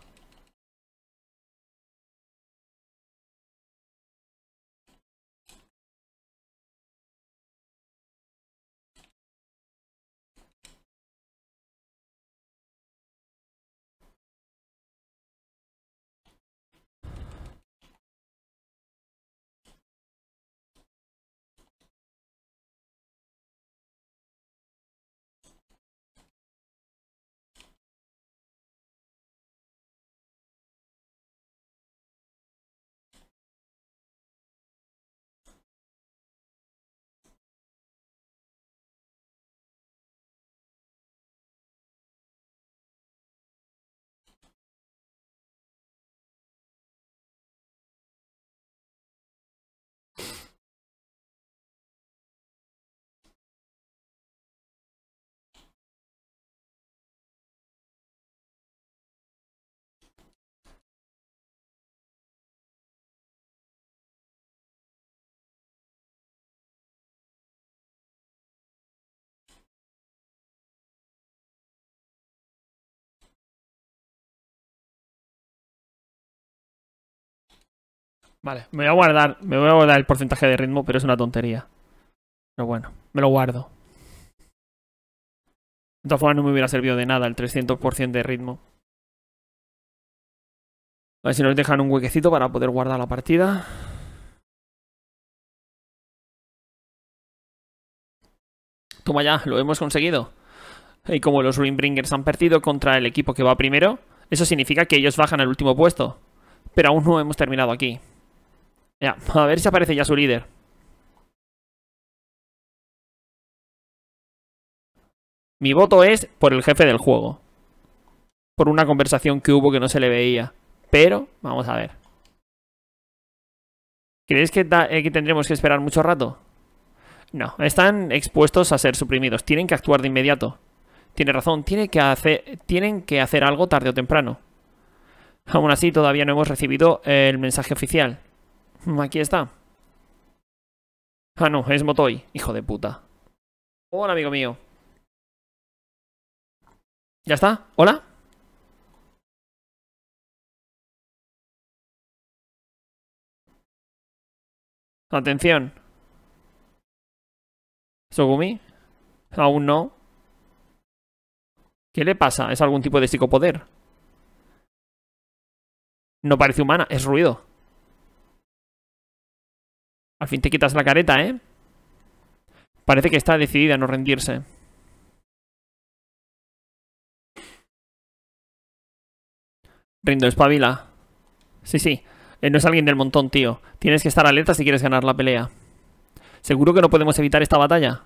Vale, me voy a guardar, me voy a guardar el porcentaje de ritmo, pero es una tontería. Pero bueno, me lo guardo. De todas formas no me hubiera servido de nada el 300% de ritmo. A ver si nos dejan un huequecito para poder guardar la partida. Toma ya, lo hemos conseguido. Y como los Runebringers han perdido contra el equipo que va primero, eso significa que ellos bajan al último puesto. Pero aún no hemos terminado aquí a ver si aparece ya su líder. Mi voto es por el jefe del juego. Por una conversación que hubo que no se le veía. Pero, vamos a ver. ¿Crees que eh, que tendremos que esperar mucho rato? No, están expuestos a ser suprimidos. Tienen que actuar de inmediato. Tiene razón, tiene que tienen que hacer algo tarde o temprano. Aún así, todavía no hemos recibido eh, el mensaje oficial. Aquí está. Ah, no, es Motoy, hijo de puta. Hola, amigo mío. ¿Ya está? ¿Hola? Atención. Sogumi. Aún no. ¿Qué le pasa? ¿Es algún tipo de psicopoder? No parece humana, es ruido. Al fin te quitas la careta, ¿eh? Parece que está decidida a no rendirse. Rindo, espabila. Sí, sí. Eh, no es alguien del montón, tío. Tienes que estar alerta si quieres ganar la pelea. ¿Seguro que no podemos evitar esta batalla?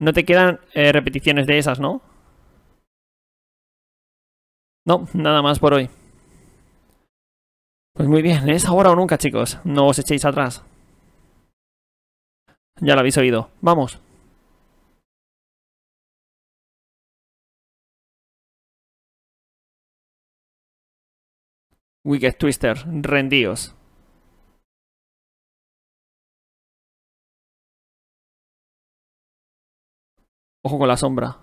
No te quedan eh, repeticiones de esas, ¿no? No, nada más por hoy. Pues muy bien, es ahora o nunca, chicos. No os echéis atrás. Ya lo habéis oído. Vamos. Wicked Twister, rendíos. Ojo con la sombra.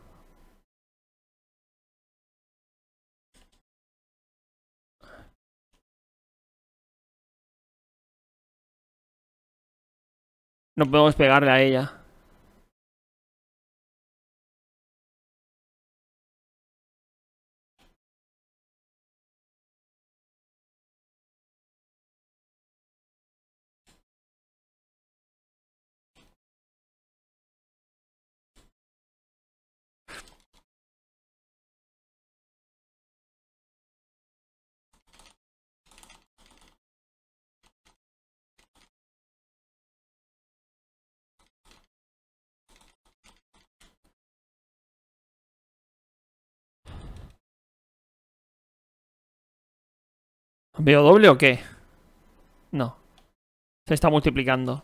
No podemos pegarle a ella. ¿Veo doble o qué? No. Se está multiplicando.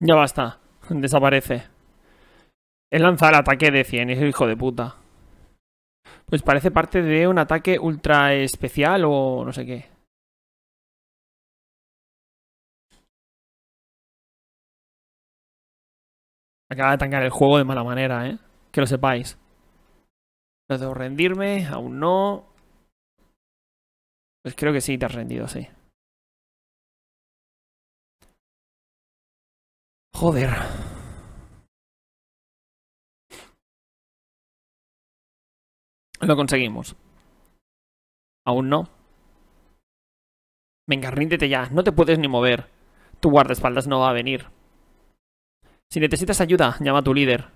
Ya basta. Desaparece. Es lanzar ataque de 100, es el hijo de puta. Pues parece parte de un ataque ultra especial o no sé qué. Acaba de tancar el juego de mala manera, ¿eh? Que lo sepáis. No debo rendirme, aún no. Pues creo que sí, te has rendido, sí. Joder. Lo conseguimos. Aún no. Venga, ríndete ya. No te puedes ni mover. Tu guardaespaldas no va a venir. Si necesitas ayuda, llama a tu líder.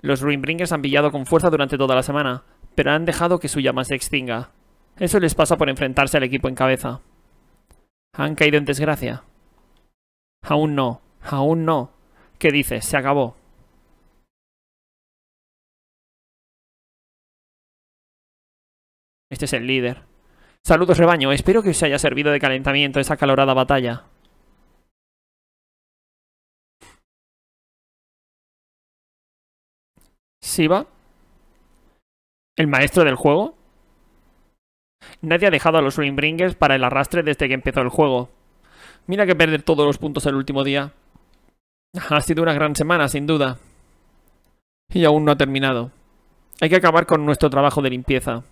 Los Ruinbringers han pillado con fuerza durante toda la semana, pero han dejado que su llama se extinga. Eso les pasa por enfrentarse al equipo en cabeza. ¿Han caído en desgracia? Aún no, aún no. ¿Qué dices? Se acabó. Este es el líder. Saludos rebaño, espero que os haya servido de calentamiento esa calorada batalla. Siva, el maestro del juego, Nadie ha dejado a los Ruinbringers para el arrastre desde que empezó el juego. Mira que perder todos los puntos el último día. Ha sido una gran semana, sin duda. Y aún no ha terminado. Hay que acabar con nuestro trabajo de limpieza.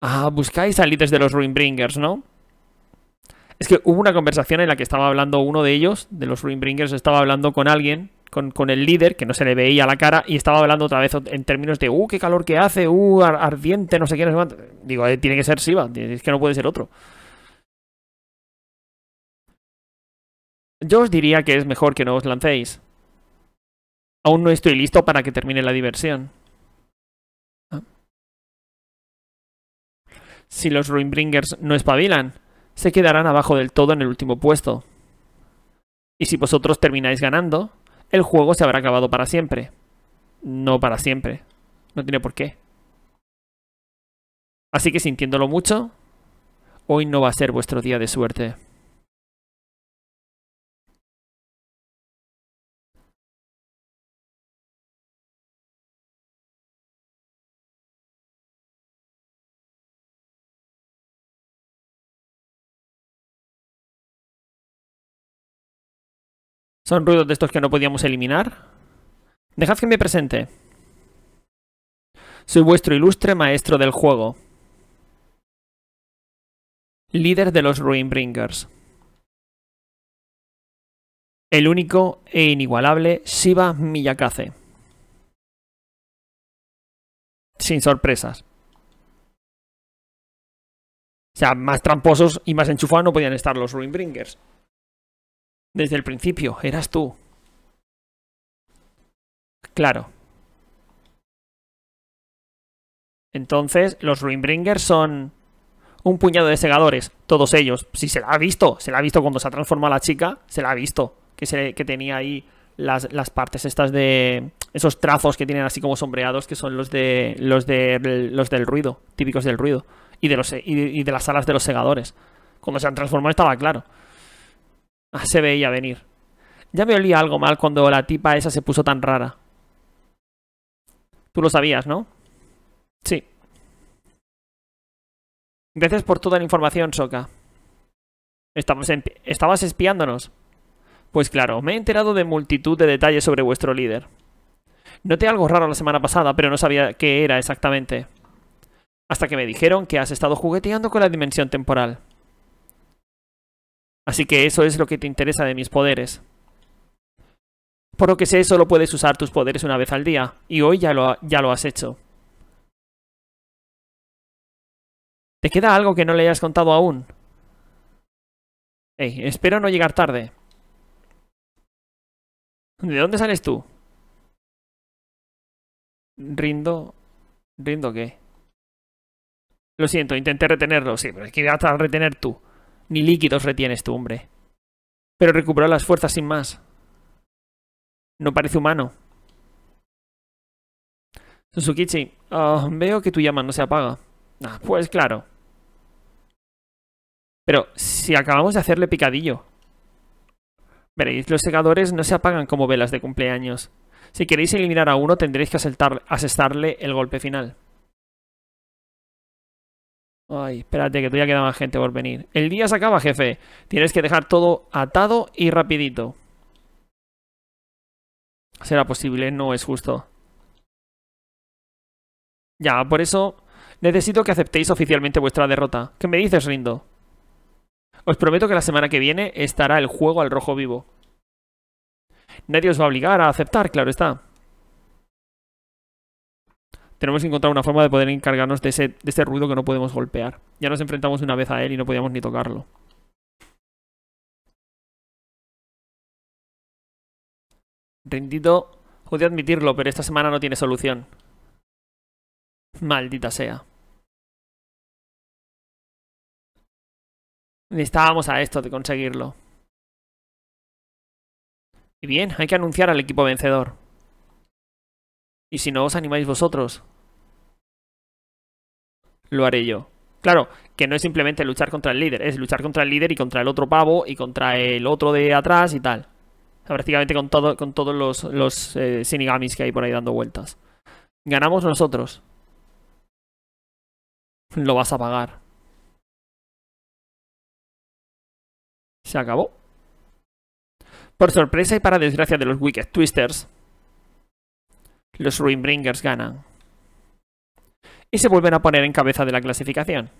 Ah, buscáis salidas de los Ruinbringers, ¿no? Es que hubo una conversación en la que estaba hablando uno de ellos, de los Ruinbringers, estaba hablando con alguien con, el líder, que no se le veía la cara, y estaba hablando otra vez en términos de, uh, qué calor que hace, uh, ardiente, no sé qué, Digo, eh, tiene que ser Siva, es que no puede ser otro. Yo os diría que es mejor que no os lancéis. Aún no estoy listo para que termine la diversión. Si los Ruinbringers no espabilan, se quedarán abajo del todo en el último puesto. Y si vosotros termináis ganando, el juego se habrá acabado para siempre. No para siempre. No tiene por qué. Así que sintiéndolo mucho, hoy no va a ser vuestro día de suerte. Son ruidos de estos que no podíamos eliminar. Dejad que me presente. Soy vuestro ilustre maestro del juego. Líder de los Ruinbringers. El único e inigualable Shiba Miyakaze. Sin sorpresas. O sea, más tramposos y más enchufados no podían estar los Ruinbringers. Desde el principio, eras tú. Claro. Entonces, los Ruinbringers son un puñado de segadores, todos ellos. Si se la ha visto, se la ha visto cuando se ha transformado la chica, se la ha visto. Que, se, tenía ahí las, partes estas de... Esos trazos que tienen así como sombreados, que son los de los, de, los del ruido, típicos del ruido. Y de, los, y de las alas de los segadores. Cuando se han transformado estaba claro se veía venir. Ya me olía algo mal cuando la tipa esa se puso tan rara. Tú lo sabías, ¿no? Sí. Gracias por toda la información, Soka. estabas espiándonos. Pues claro, me he enterado de multitud de detalles sobre vuestro líder. Noté algo raro la semana pasada, pero no sabía qué era exactamente. Hasta que me dijeron que has estado jugueteando con la dimensión temporal. Así que eso es lo que te interesa de mis poderes. Por lo que sé, solo puedes usar tus poderes una vez al día, y hoy ya lo, ya lo has hecho. ¿Te queda algo que no le hayas contado aún? espero no llegar tarde. ¿De dónde sales tú? Rindo... ¿Rindo qué? Lo siento, intenté retenerlo, sí, pero es que hasta a retener tú. Ni líquidos retienes tu hombre. Pero recuperó las fuerzas sin más. No parece humano. Suzukichi, ah, veo que tu llama no se apaga. Ah, pues claro. Pero si acabamos de hacerle picadillo. Veréis, los segadores no se apagan como velas de cumpleaños. Si queréis eliminar a uno tendréis que asestarle el golpe final. Ay, espérate, que todavía queda más gente por venir. El día se acaba, jefe. Tienes que dejar todo atado y rapidito. Será posible, no es justo. Ya, por eso necesito que aceptéis oficialmente vuestra derrota. ¿Qué me dices, Rindo? Os prometo que la semana que viene estará el juego al rojo vivo. Nadie os va a obligar a aceptar, claro está tenemos que encontrar una forma de poder encargarnos de ese, este ruido que no podemos golpear. Ya nos enfrentamos una vez a él y no podíamos ni tocarlo. Rendido, odio admitirlo, pero esta semana no tiene solución. Maldita sea. Estábamos a esto de conseguirlo. Y bien, hay que anunciar al equipo vencedor. Y si no os animáis vosotros, lo haré yo. Claro, que no es simplemente luchar contra el líder, es luchar contra el líder y contra el otro pavo y contra el otro de atrás y tal. prácticamente con, todos los, los eh, sinigamis que hay por ahí dando vueltas. Ganamos nosotros. Lo vas a pagar. Se acabó. Por sorpresa y para desgracia de los Wicked Twisters, los Ruinbringers ganan. Y se vuelven a poner en cabeza de la clasificación.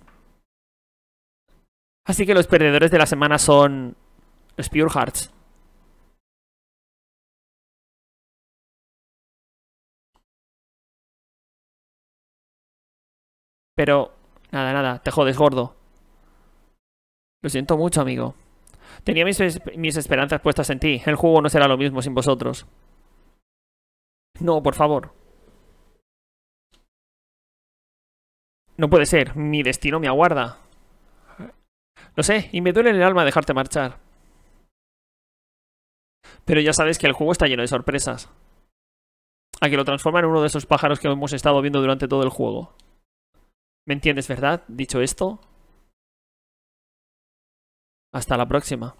Así que los perdedores de la semana son los Pure Hearts. Pero, nada, nada, te jodes, gordo. Lo siento mucho, amigo. Tenía mis, mis esperanzas puestas en ti. El juego no será lo mismo sin vosotros. No, por favor. No puede ser, mi destino me aguarda. Lo sé, y me duele en el alma dejarte marchar. Pero ya sabes que el juego está lleno de sorpresas. A que lo transforma en uno de esos pájaros que hemos estado viendo durante todo el juego. ¿Me entiendes, verdad? Dicho esto... Hasta la próxima.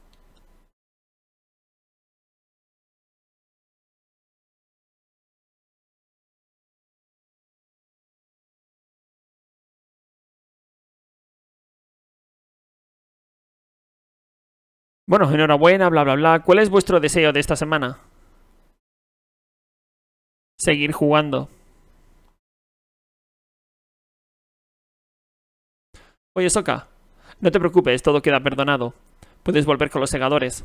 Bueno, enhorabuena, bla, bla, bla. ¿Cuál es vuestro deseo de esta semana? Seguir jugando. Oye, Soka, no te preocupes, todo queda perdonado. Puedes volver con los segadores.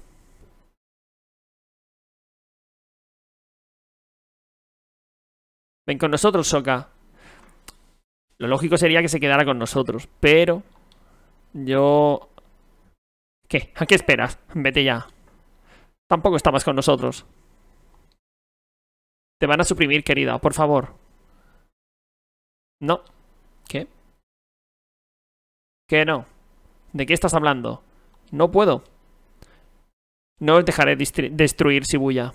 Ven con nosotros, Soka. Lo lógico sería que se quedara con nosotros, pero yo ¿Qué? ¿A qué esperas? Vete ya. Tampoco estabas con nosotros. Te van a suprimir, querida, por favor. No. ¿Qué? ¿Qué no? ¿De qué estás hablando? No puedo. No os dejaré destruir Shibuya.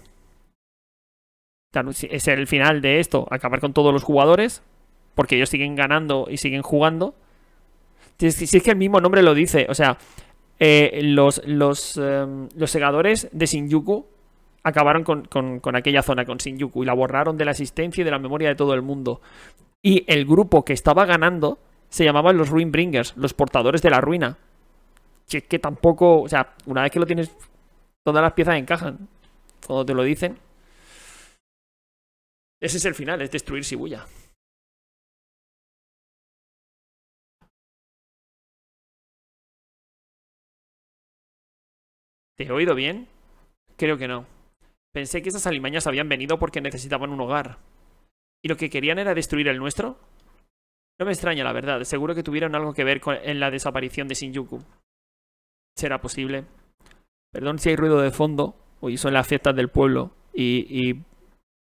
Es el final de esto, acabar con todos los jugadores, porque ellos siguen ganando y siguen jugando. Si es que el mismo nombre lo dice, o sea, eh, los, los, em, los, segadores de Shinjuku acabaron con, con, aquella zona, con Shinjuku, y la borraron de la existencia y de la memoria de todo el mundo. Y el grupo que estaba ganando se llamaban los Ruinbringers, los portadores de la ruina. que que tampoco, o sea, una vez que lo tienes, todas las piezas encajan. Cuando te lo dicen. Ese es el final, es destruir Shibuya. ¿Te he oído bien? Creo que no. Pensé que esas alimañas habían venido porque necesitaban un hogar. ¿Y lo que querían era destruir el nuestro? No me extraña, la verdad. Seguro que tuvieron algo que ver con en la desaparición de Shinjuku. ¿Será posible? Perdón si hay ruido de fondo. Hoy son las fiestas del pueblo. Y, y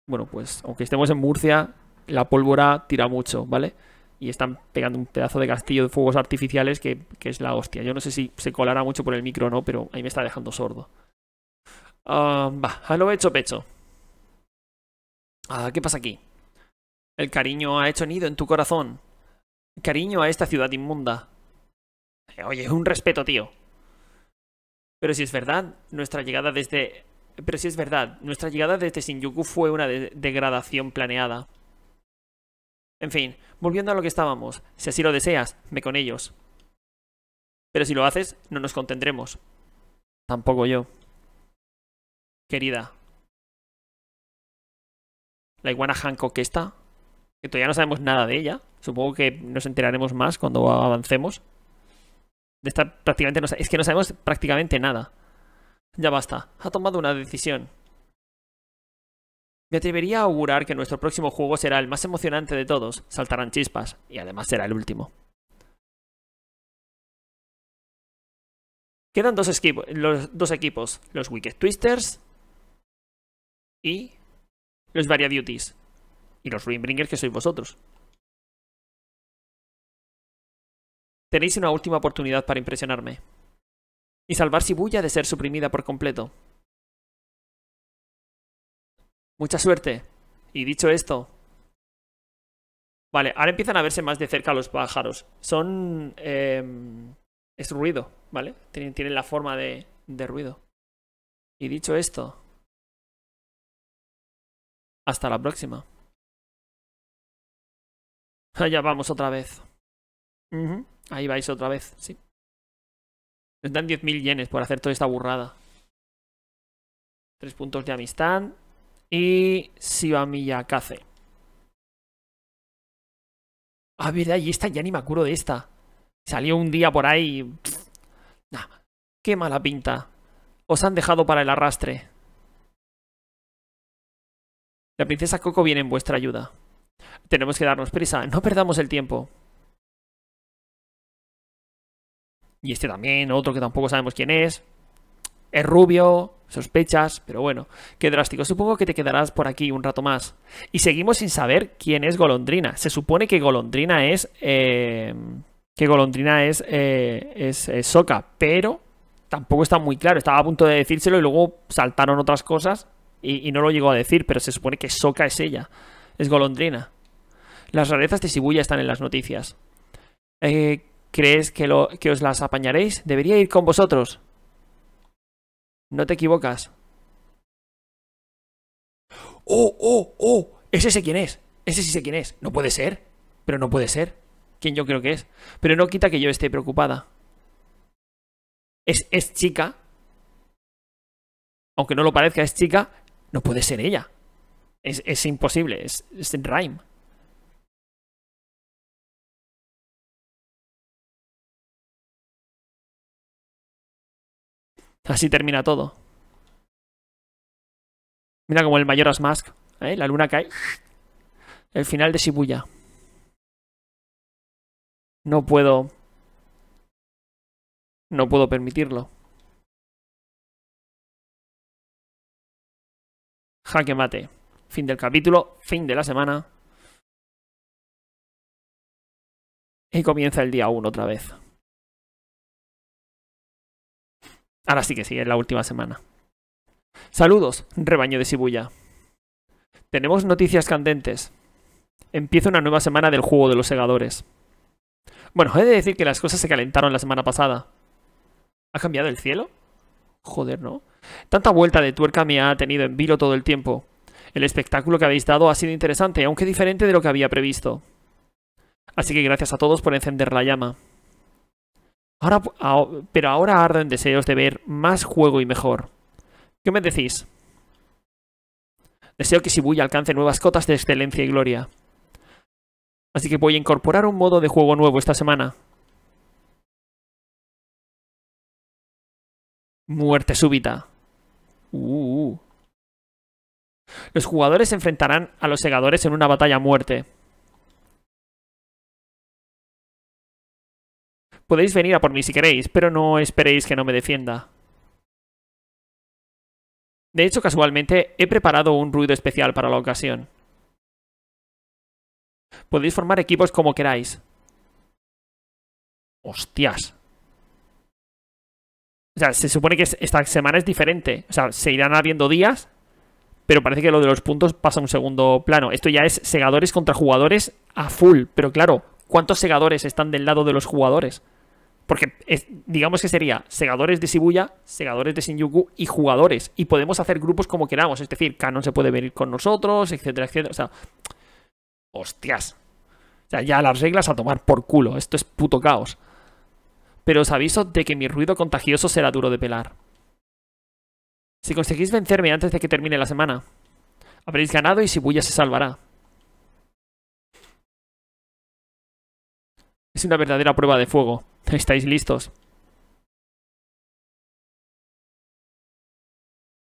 bueno, pues aunque estemos en Murcia, la pólvora tira mucho, ¿vale? y están pegando un pedazo de castillo de fuegos artificiales que, es la hostia. Yo no sé si se colará mucho por el micro o no, pero ahí me está dejando sordo. Ah, va, a lo hecho pecho. Ah, ¿Qué pasa aquí? El cariño ha hecho nido en tu corazón. Cariño a esta ciudad inmunda. Eh, oye, es un respeto, tío. Pero si es verdad, nuestra llegada desde... Pero si es verdad, nuestra llegada desde Shinjuku fue una degradación planeada. En fin, volviendo a lo que estábamos, si así lo deseas, ve con ellos. Pero si lo haces, no nos contendremos. Tampoco yo. Querida. La iguana Hancock está. que todavía no sabemos nada de ella. Supongo que nos enteraremos más cuando avancemos. De esta prácticamente no, es que no sabemos prácticamente nada. Ya basta, ha tomado una decisión. Me atrevería a augurar que nuestro próximo juego será el más emocionante de todos, saltarán chispas, y además será el último. Quedan dos, equipos, los Wicked Twisters y los Varia Beauties, Y los Ruinbringers que sois vosotros. Tenéis una última oportunidad para impresionarme. Y salvar Shibuya de ser suprimida por completo. Mucha suerte. Y dicho esto... Vale, ahora empiezan a verse más de cerca los pájaros. Son... Em, es ruido, ¿vale? Tienen, la forma de, de ruido. Y dicho esto... Hasta la próxima. Allá vamos otra vez. Ahí vais otra vez, sí. Nos dan 10.000 yenes por hacer toda esta burrada. Tres puntos de amistad y Sibamilla Cace. Ah, verdad, y esta ya ni me acuerdo de esta. Salió un día por ahí. qué mala pinta. Os han dejado para el arrastre. La princesa Coco viene en vuestra ayuda. Tenemos que darnos prisa, no perdamos el tiempo. Y este también, otro que tampoco sabemos quién es. Es rubio, sospechas, pero bueno, qué drástico. Supongo que te quedarás por aquí un rato más. Y seguimos sin saber quién es Golondrina. Se supone que Golondrina es... Eh, que Golondrina es, eh, es, Soca, pero tampoco está muy claro. Estaba a punto de decírselo y luego saltaron otras cosas y, no lo llegó a decir, pero se supone que Soca es ella. Es Golondrina. Las rarezas de Shibuya están en las noticias. Eh, ¿Crees que, lo, que os las apañaréis? Debería ir con vosotros. No te equivocas. ¡Oh, oh, oh! ¿Es ese quién es? Ese sí sé quién es. No puede ser. Pero no puede ser. ¿Quién yo creo que es? Pero no quita que yo esté preocupada. Es, es chica. Aunque no lo parezca, es chica. No puede ser ella. Es, es imposible. Es, es rhyme. Así termina todo. Mira como el mayor asmask. ¿eh? La luna cae. El final de Shibuya. No puedo... No puedo permitirlo. Jaque mate. Fin del capítulo, fin de la semana. Y comienza el día 1 otra vez. Ahora sí que sí, es la última semana. Saludos, rebaño de Sibulla. Tenemos noticias candentes. Empieza una nueva semana del juego de los segadores. Bueno, he de decir que las cosas se calentaron la semana pasada. ¿Ha cambiado el cielo? Joder, ¿no? Tanta vuelta de tuerca me ha tenido en vilo todo el tiempo. El espectáculo que habéis dado ha sido interesante, aunque diferente de lo que había previsto. Así que gracias a todos por encender la llama. Ahora, pero ahora ardo en deseos de ver más juego y mejor. ¿Qué me decís? Deseo que Shibuya alcance nuevas cotas de excelencia y gloria. Así que voy a incorporar un modo de juego nuevo esta semana. Muerte súbita. Uh, uh, uh. Los jugadores se enfrentarán a los segadores en una batalla muerte. Podéis venir a por mí si queréis, pero no esperéis que no me defienda. De hecho, casualmente, he preparado un ruido especial para la ocasión. Podéis formar equipos como queráis. ¡Hostias! O sea, se supone que esta semana es diferente. O sea, se irán habiendo días, pero parece que lo de los puntos pasa a un segundo plano. Esto ya es segadores contra jugadores a full. Pero claro, ¿cuántos segadores están del lado de los jugadores? Porque digamos que sería segadores de Shibuya, segadores de Shinjuku y jugadores. Y podemos hacer grupos como queramos. Es decir, Canon se puede venir con nosotros, etcétera, etcétera. O sea, hostias. O sea, ya las reglas a tomar por culo. Esto es puto caos. Pero os aviso de que mi ruido contagioso será duro de pelar. Si conseguís vencerme antes de que termine la semana, habréis ganado y Shibuya se salvará. Es una verdadera prueba de fuego. ¿Estáis listos?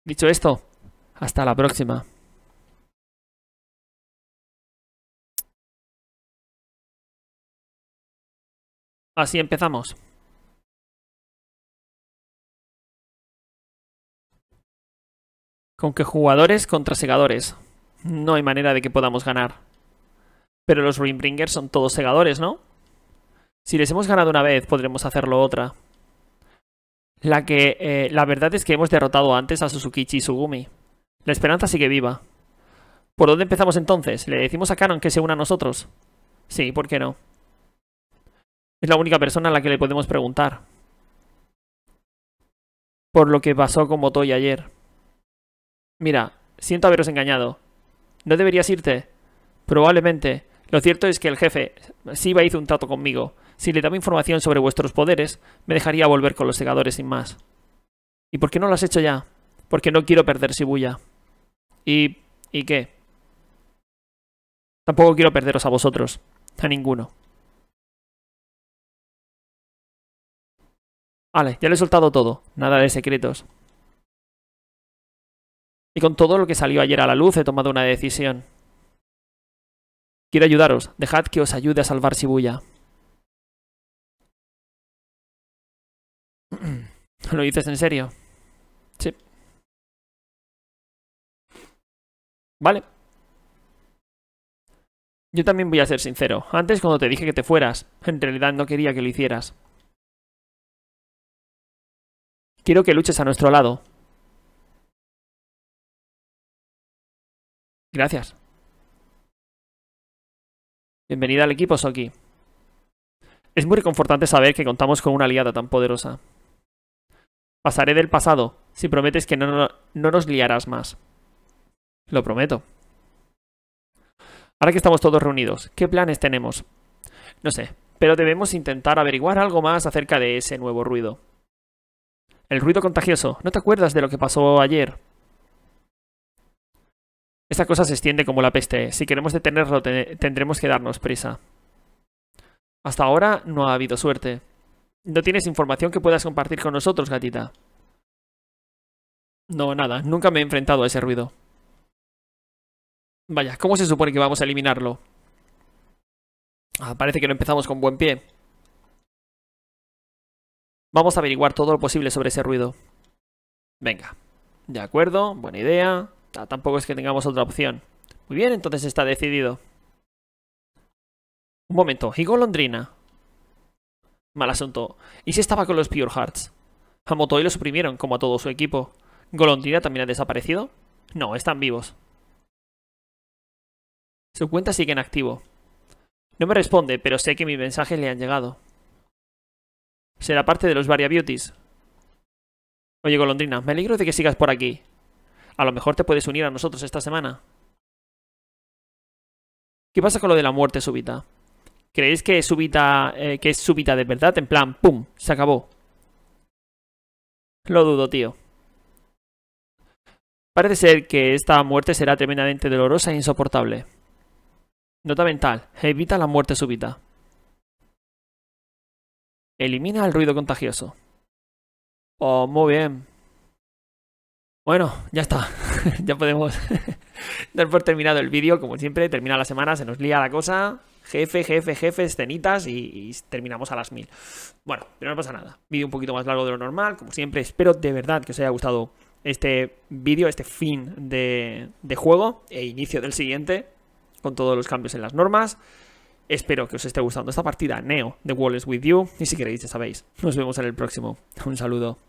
Dicho esto, hasta la próxima. Así empezamos. Con que jugadores contra segadores. No hay manera de que podamos ganar. Pero los rimbringers son todos segadores, ¿no? Si les hemos ganado una vez, podremos hacerlo otra. La que... Eh, la verdad es que hemos derrotado antes a Suzukichi y Sugumi. La esperanza sigue viva. ¿Por dónde empezamos entonces? ¿Le decimos a Canon que se una a nosotros? Sí, ¿por qué no? Es la única persona a la que le podemos preguntar. Por lo que pasó con Motoy ayer. Mira, siento haberos engañado. ¿No deberías irte? Probablemente. Lo cierto es que el jefe, Siba hizo un trato conmigo. Si le daba información sobre vuestros poderes, me dejaría volver con los segadores sin más. ¿Y por qué no lo has hecho ya? Porque no quiero perder Shibuya. ¿Y... ¿Y qué? Tampoco quiero perderos a vosotros. A ninguno. Vale, ya le he soltado todo. Nada de secretos. Y con todo lo que salió ayer a la luz he tomado una decisión. Quiero ayudaros. Dejad que os ayude a salvar Shibuya. ¿Lo dices en serio? Sí. Vale. Yo también voy a ser sincero. Antes cuando te dije que te fueras, en realidad no quería que lo hicieras. Quiero que luches a nuestro lado. Gracias. Bienvenida al equipo, Soki. Es muy reconfortante saber que contamos con una aliada tan poderosa. Pasaré del pasado, si prometes que no, nos liarás más. Lo prometo. Ahora que estamos todos reunidos, ¿qué planes tenemos? No sé, pero debemos intentar averiguar algo más acerca de ese nuevo ruido. El ruido contagioso. ¿No te acuerdas de lo que pasó ayer? Esta cosa se extiende como la peste. Si queremos detenerlo, tendremos que darnos prisa. Hasta ahora no ha habido suerte. No tienes información que puedas compartir con nosotros, gatita. No, nada, nunca me he enfrentado a ese ruido. Vaya, ¿cómo se supone que vamos a eliminarlo? Ah, parece que no empezamos con buen pie. Vamos a averiguar todo lo posible sobre ese ruido. Venga. De acuerdo, buena idea. Ah, tampoco es que tengamos otra opción. Muy bien, entonces está decidido. Un momento, ¿y golondrina? Mal asunto. Y si estaba con los Pure Hearts. A motoy lo suprimieron, como a todo su equipo. ¿Golondrina también ha desaparecido? No, están vivos. Su cuenta sigue en activo. No me responde, pero sé que mis mensajes le han llegado. Será parte de los Varia Beauties. Oye, Golondrina, me alegro de que sigas por aquí. A lo mejor te puedes unir a nosotros esta semana. ¿Qué pasa con lo de la muerte súbita? ¿Creéis que es súbita, eh, que es súbita de verdad? En plan, ¡pum! Se acabó. Lo dudo, tío. Parece ser que esta muerte será tremendamente dolorosa e insoportable. Nota mental. Evita la muerte súbita. Elimina el ruido contagioso. Oh, muy bien. Bueno, ya está. ya podemos dar por terminado el vídeo. Como siempre, termina la semana, se nos lía la cosa jefe, jefe, jefe, escenitas y, terminamos a las mil. Bueno, pero no pasa nada. Vídeo un poquito más largo de lo normal, como siempre. Espero de verdad que os haya gustado este vídeo, este fin de, juego e inicio del siguiente, con todos los cambios en las normas. Espero que os esté gustando esta partida Neo de is With You. Y si queréis, ya sabéis. Nos vemos en el próximo. Un saludo.